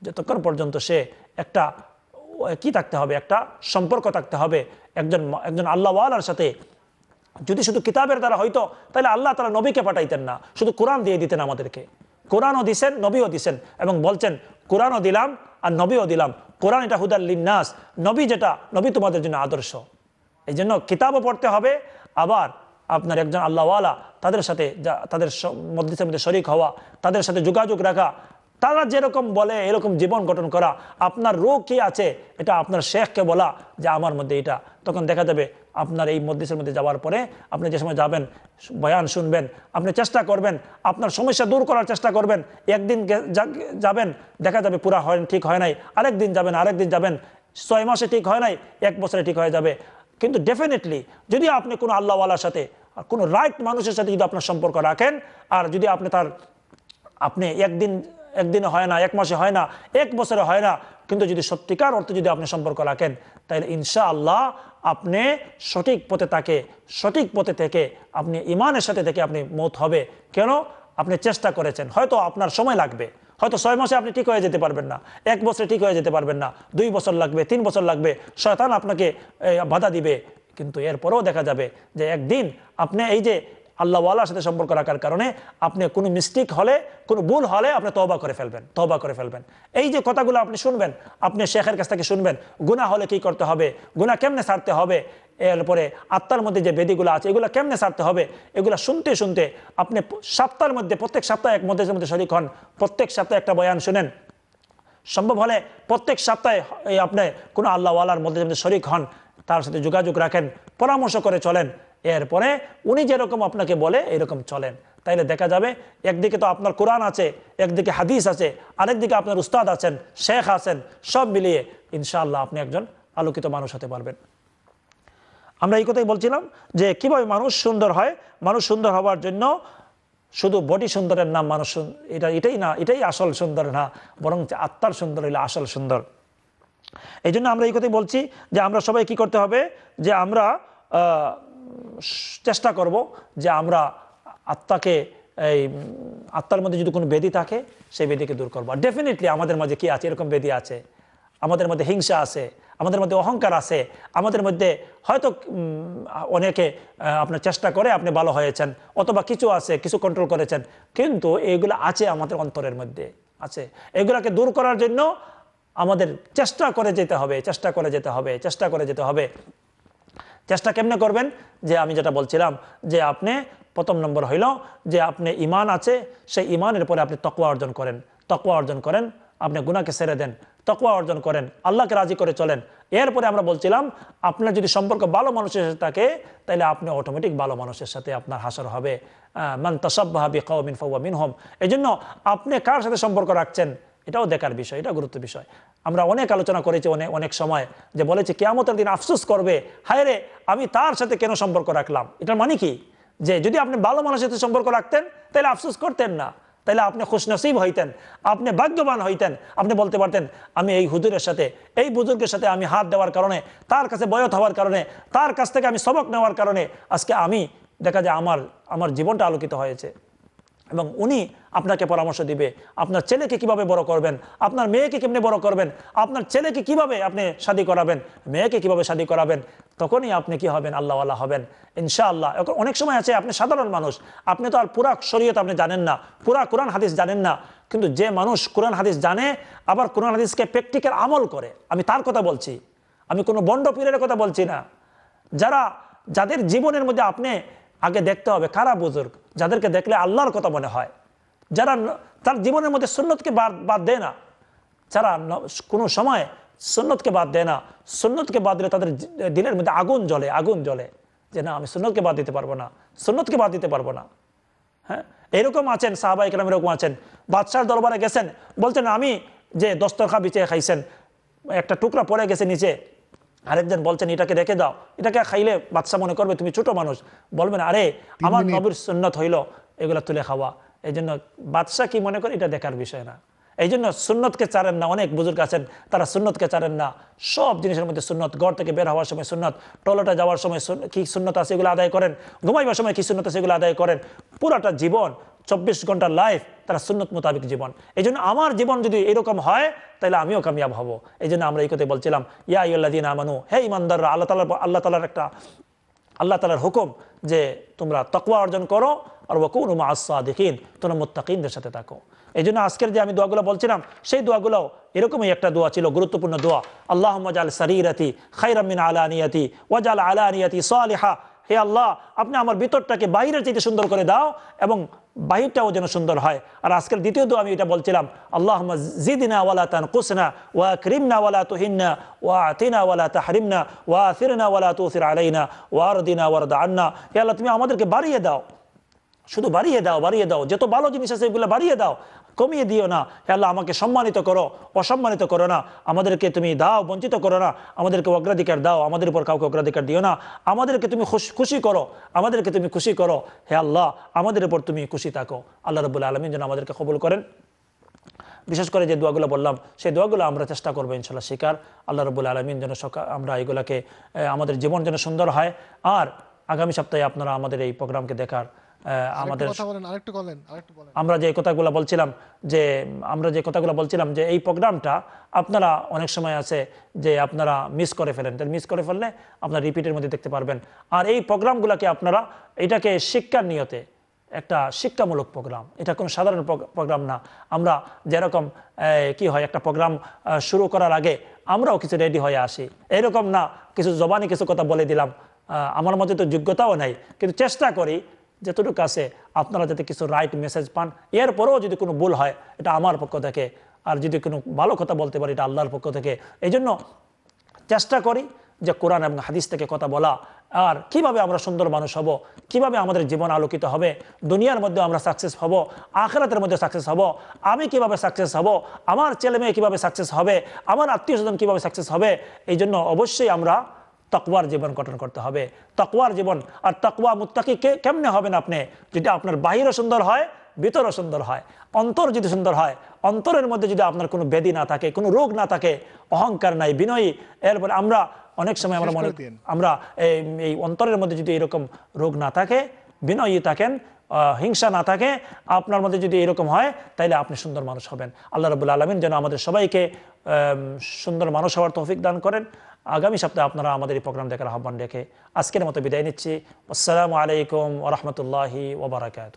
যতক্ষণ পর্যন্ত সে একটা কি থাকতে হবে একটা সম্পর্ক থাকতে হবে একজন একজন আল্লাহওয়ালার সাথে যদি শুধু কিতাবের দ্বারা হয়তো তাহলে আল্লাহ তালা নবীকে পাঠাইতেন না শুধু কোরআন দিয়ে দিতেন আমাদেরকে কোরআনও দিছেন নবীও দিছেন এবং বলছেন কোরআনও দিলাম আর নবীও দিলাম কোরআন এটা হুদার লিন্নাস নবী যেটা নবী তোমাদের জন্য আদর্শ এই জন্য কিতাবও পড়তে হবে আবার আপনার একজন আল্লাহওয়ালা তাদের সাথে যা তাদের মধ্যে মধ্যে শরিক হওয়া তাদের সাথে যোগাযোগ রাখা তারা যেরকম বলে এরকম জীবন গঠন করা আপনার রোগ কি আছে এটা আপনার শেখকে বলা যে আমার মধ্যে এটা তখন দেখা যাবে আপনার এই মধ্যের মধ্যে যাওয়ার পরে আপনি যে সময় যাবেন বয়ান শুনবেন আপনি চেষ্টা করবেন আপনার সমস্যা দূর করার চেষ্টা করবেন একদিন যাবেন দেখা যাবে পুরা হয় ঠিক হয় নাই আরেকদিন যাবেন আরেকদিন যাবেন ছয় মাসে ঠিক হয় নাই এক বছরে ঠিক হয়ে যাবে কিন্তু ডেফিনেটলি যদি আপনি কোনো আল্লাহওয়ালার সাথে কোনো রাইট মানুষের সাথে যদি আপনার সম্পর্ক রাখেন আর যদি আপনি তার আপনি একদিন একদিনে হয় না এক মাসে হয় না এক বছরে হয় না কিন্তু যদি সত্যিকার অর্থে যদি আপনি সম্পর্ক রাখেন তাহলে ইনশা আল্লাহ আপনি সঠিক পথে তাকে সঠিক পথে থেকে আপনি ইমানের সাথে থেকে আপনি মত হবে কেন আপনি চেষ্টা করেছেন হয়তো আপনার সময় লাগবে হয়তো ছয় মাসে আপনি ঠিক হয়ে যেতে পারবেন না এক বছরে ঠিক হয়ে যেতে পারবেন না দুই বছর লাগবে তিন বছর লাগবে শয়তান আপনাকে বাধা দিবে কিন্তু এরপরেও দেখা যাবে যে একদিন আপনি এই যে আল্লাহওয়ালার সাথে সম্পর্ক রাখার কারণে আপনি কোনো মিস্টেক হলে কোনো ভুল হলে আপনি তবা করে ফেলবেন তবা করে ফেলবেন এই যে কথাগুলো আপনি শুনবেন আপনি শেখের কাছ থেকে শুনবেন গুণা হলে কি করতে হবে গুণা কেমনে সারতে হবে এরপরে আত্মার মধ্যে যে বেদিগুলো আছে এগুলো কেমনে সারতে হবে এগুলো শুনতে শুনতে আপনি সপ্তাহের মধ্যে প্রত্যেক সপ্তাহে এক মধ্যে মধ্যে শরিক হন প্রত্যেক সপ্তাহে একটা বয়ান শুনেন সম্ভব হলে প্রত্যেক সপ্তাহে আপনি কোনো আল্লাহওয়ালার মধ্যে মধ্যে শরিক হন তার সাথে যোগাযোগ রাখেন পরামর্শ করে চলেন এরপরে উনি যেরকম আপনাকে বলে এরকম চলেন তাইলে দেখা যাবে একদিকে তো আপনার কোরআন আছে একদিকে হাদিস আছে আরেকদিকে আপনার উস্তাদ আছেন শেখ আছেন সব মিলিয়ে ইনশাআল্লাহ আপনি একজন আলোকিত মানুষ হতে পারবেন আমরা এই কথাই বলছিলাম যে কিভাবে মানুষ সুন্দর হয় মানুষ সুন্দর হওয়ার জন্য শুধু বডি সুন্দরের নাম মানুষ এটা এটাই না এটাই আসল সুন্দর না বরং আত্মার সুন্দর হইলে আসল সুন্দর এই জন্য আমরা এই কথাই বলছি যে আমরা সবাই কি করতে হবে যে আমরা চেষ্টা করব যে আমরা আত্মাকে এই আত্মার মধ্যে যদি কোনো বেদি থাকে সেই বেদিকে দূর করবো ডেফিনেটলি আমাদের মাঝে কি আছে এরকম বেদি আছে আমাদের মধ্যে হিংসা আছে আমাদের মধ্যে অহংকার আছে আমাদের মধ্যে হয়তো অনেকে আপনার চেষ্টা করে আপনি ভালো হয়েছেন অথবা কিছু আছে কিছু কন্ট্রোল করেছেন কিন্তু এইগুলো আছে আমাদের অন্তরের মধ্যে আছে এগুলাকে দূর করার জন্য আমাদের চেষ্টা করে যেতে হবে চেষ্টা করে যেতে হবে চেষ্টা করে যেতে হবে চেষ্টা কেমনে করবেন যে আমি যেটা বলছিলাম যে আপনি প্রথম নম্বর হইল যে আপনি ইমান আছে সেই ইমানের পরে আপনি তকুয়া অর্জন করেন তকুয়া অর্জন করেন আপনি গুনাকে সেরে দেন তকুয়া অর্জন করেন আল্লাহকে রাজি করে চলেন এরপরে আমরা বলছিলাম আপনার যদি সম্পর্ক ভালো মানুষের সাথে থাকে তাহলে আপনি অটোমেটিক ভালো মানুষের সাথে আপনার হাসর হবে মান তসব্বাহাবি কৌমিন ফৌয়া মিনহম এই জন্য আপনি কার সাথে সম্পর্ক রাখছেন এটাও দেখার বিষয় এটা গুরুত্ব বিষয় আমরা অনেক আলোচনা করেছি অনেক অনেক সময় যে বলেছে কেয়ামতের দিন আফসুস করবে হায় রে আমি তার সাথে কেন সম্পর্ক রাখলাম এটার মানে কি যে যদি আপনি ভালো মানুষের সাথে সম্পর্ক রাখতেন তাহলে আফসুস করতেন না তাহলে আপনি খুশনসিব হইতেন আপনি ভাগ্যবান হইতেন আপনি বলতে পারতেন আমি এই হুজুরের সাথে এই বুজুর্গের সাথে আমি হাত দেওয়ার কারণে তার কাছে বয়স হওয়ার কারণে তার কাছ থেকে আমি সবক নেওয়ার কারণে আজকে আমি দেখা যায় আমার আমার জীবনটা আলোকিত হয়েছে এবং উনি আপনাকে পরামর্শ দিবে আপনার ছেলেকে কিভাবে বড় করবেন আপনার মেয়েকে কেমনে বড় করবেন আপনার ছেলেকে কিভাবে আপনি শাদী করাবেন মেয়েকে কিভাবে শাদী করাবেন তখনই আপনি কি হবেন আল্লাহওয়ালা হবেন ইনশাআল্লাহ এখন অনেক সময় আছে আপনি সাধারণ মানুষ আপনি তো আর পুরা শরীয়ত আপনি জানেন না পুরা কোরআন হাদিস জানেন না কিন্তু যে মানুষ কোরআন হাদিস জানে আবার কোরআন হাদিসকে প্র্যাকটিক্যাল আমল করে আমি তার কথা বলছি আমি কোনো বন্ড পীরের কথা বলছি না যারা যাদের জীবনের মধ্যে আপনি আগে দেখতে হবে কারা বুজুর্গ যাদেরকে দেখলে আল্লাহর কথা মনে হয় যারা তার জীবনের মধ্যে সুন্নতকে বাদ বাদ দেয় না যারা কোনো সময় সুন্নতকে বাদ দেয় না সুন্নতকে বাদ দিলে তাদের দিনের মধ্যে আগুন জ্বলে আগুন জ্বলে যে না আমি সুন্নতকে বাদ দিতে পারবো না সুন্নতকে বাদ দিতে পারবো না হ্যাঁ এরকম আছেন সাহাবা ইকরাম এরকম আছেন বাদশাহ দরবারে গেছেন বলছেন আমি যে দস্তরখা বিচে খাইছেন একটা টুকরা পড়ে গেছে নিচে আরেকজন বলছেন এটাকে রেখে দাও এটাকে খাইলে বাচ্চা মনে করবে তুমি ছোট মানুষ বলবেন আরে আমার নবীর সুন্নত হইল এগুলা তুলে খাওয়া এই জন্য বাদশাহ কি মনে করে এটা দেখার বিষয় না এই জন্য সুন্নতকে চারেন না অনেক বুজুর্গ আছেন তারা সুন্নতকে চারেন না সব জিনিসের মধ্যে সুন্নত ঘর থেকে বের হওয়ার সময় সুন্নত টয়লেটে যাওয়ার সময় কি সুন্নত আছে এগুলো আদায় করেন ঘুমাইবার সময় কি সুন্নত আছে এগুলো আদায় করেন পুরোটা জীবন চব্বিশ ঘন্টার লাইফ তারা সুন্নত মোতাবিক জীবন এই আমার জীবন যদি এরকম হয় তাহলে আমিও কামিয়াব হব এই জন্য আমরা এই কথা বলছিলাম ইয়া দিন আমানু হে ইমানদার আল্লাহ তালার আল্লাহ তালার একটা আল্লাহ তালার হুকুম যে তোমরা তকুয়া অর্জন করো আর ওকুন উমা আসা দেখিন তোমরা মোত্তাকিনদের সাথে থাকো এই জন্য আজকের যে আমি দোয়াগুলো বলছিলাম সেই দোয়াগুলো এরকমই একটা দোয়া ছিল গুরুত্বপূর্ণ দোয়া আল্লাহ মজাল সারিরাতি খাইরামিন আলানিয়াতি ওয়াজাল আলানিয়াতি সালিহা হে আল্লাহ আপনি আমার ভিতরটাকে বাইরের চাইতে সুন্দর করে দাও এবং বাহিরটাও যেন সুন্দর হয় আর আজকের দ্বিতীয় দু আমি এটা বলছিলাম আল্লাহ জিদিনা ওয়ালা তান কুসনা ওয়া করিমনা ওয়ালা তুহিন্না ওয়া আতিনা ওয়ালা তাহরিমনা ওয়া আসিরনা ওয়ালা তুসির আলাইনা ওয়ারদিনা ওয়ারদা আন্না হে আল্লাহ তুমি আমাদেরকে বাড়িয়ে দাও শুধু বাড়িয়ে দাও বাড়িয়ে দাও যত ভালো জিনিস আছে এগুলো বাড়িয়ে দাও কমিয়ে দিও না হে আল্লাহ আমাকে সম্মানিত করো অসম্মানিত করো না আমাদেরকে তুমি দাও বঞ্চিত করো না আমাদেরকে অগ্রাধিকার দাও আমাদের উপর কাউকে অগ্রাধিকার দিও না আমাদেরকে তুমি খুশি করো আমাদেরকে তুমি খুশি করো হে আল্লাহ আমাদের উপর তুমি খুশি থাকো আল্লাহ রবুল্লা আলমিন যেন আমাদেরকে কবুল করেন বিশেষ করে যে দোয়াগুলো বললাম সেই দোয়াগুলো আমরা চেষ্টা করবো ইনশাল্লাহ শিকার আল্লাহ রবুল আলমিন যেন আমরা এগুলাকে আমাদের জীবন যেন সুন্দর হয় আর আগামী সপ্তাহে আপনারা আমাদের এই প্রোগ্রামকে দেখার আমাদের আমরা যে কথাগুলো বলছিলাম যে আমরা যে কথাগুলো বলছিলাম যে এই প্রোগ্রামটা আপনারা অনেক সময় আছে যে আপনারা মিস করে ফেলেন তাহলে মিস করে ফেললে আপনার রিপিটের মধ্যে দেখতে পারবেন আর এই প্রোগ্রামগুলোকে আপনারা এটাকে শিক্ষার নিয়তে একটা শিক্ষামূলক প্রোগ্রাম এটা কোনো সাধারণ প্রোগ্রাম না আমরা যেরকম কি হয় একটা প্রোগ্রাম শুরু করার আগে আমরাও কিছু রেডি হয়ে আসি এরকম না কিছু জবানি কিছু কথা বলে দিলাম আমার মধ্যে তো যোগ্যতাও নাই কিন্তু চেষ্টা করি যতটুকু আছে আপনারা যাতে কিছু রাইট মেসেজ পান এরপরেও যদি কোনো ভুল হয় এটা আমার পক্ষ থেকে আর যদি কোনো ভালো কথা বলতে পারি এটা আল্লাহর পক্ষ থেকে এই জন্য চেষ্টা করি যে কোরআন এবং হাদিস থেকে কথা বলা আর কিভাবে আমরা সুন্দর মানুষ হব কিভাবে আমাদের জীবন আলোকিত হবে দুনিয়ার মধ্যে আমরা সাকসেস হব আখেরাতের মধ্যে সাকসেস হব আমি কিভাবে সাকসেস হব আমার ছেলে মেয়ে কীভাবে সাকসেস হবে আমার আত্মীয় স্বজন কীভাবে সাকসেস হবে এই জন্য অবশ্যই আমরা তকওয়ার জীবন গঠন করতে হবে তকওয়ার জীবন আর তকওয়া মুত্তাকি কে কেমনে হবেন আপনি যদি আপনার বাহিরও সুন্দর হয় ভিতরও সুন্দর হয় অন্তর যদি সুন্দর হয় অন্তরের মধ্যে যদি আপনার কোনো ব্যাধি না থাকে কোনো রোগ না থাকে অহংকার নাই বিনয়ী এরপর আমরা অনেক সময় আমরা মনে আমরা এই অন্তরের মধ্যে যদি এরকম রোগ না থাকে বিনয়ী থাকেন হিংসা না থাকে আপনার মধ্যে যদি এরকম হয় তাহলে আপনি সুন্দর মানুষ হবেন আল্লাহ রবুল্লা আলমিন যেন আমাদের সবাইকে সুন্দর মানুষ হওয়ার তৌফিক দান করেন আগামী সপ্তাহে আপনারা আমাদের এই প্রোগ্রাম দেখার আহ্বান রেখে আজকের মতো বিদায় নিচ্ছি আসসালামু আলাইকুম ওরহমতুল্লাহি ওবরাকাত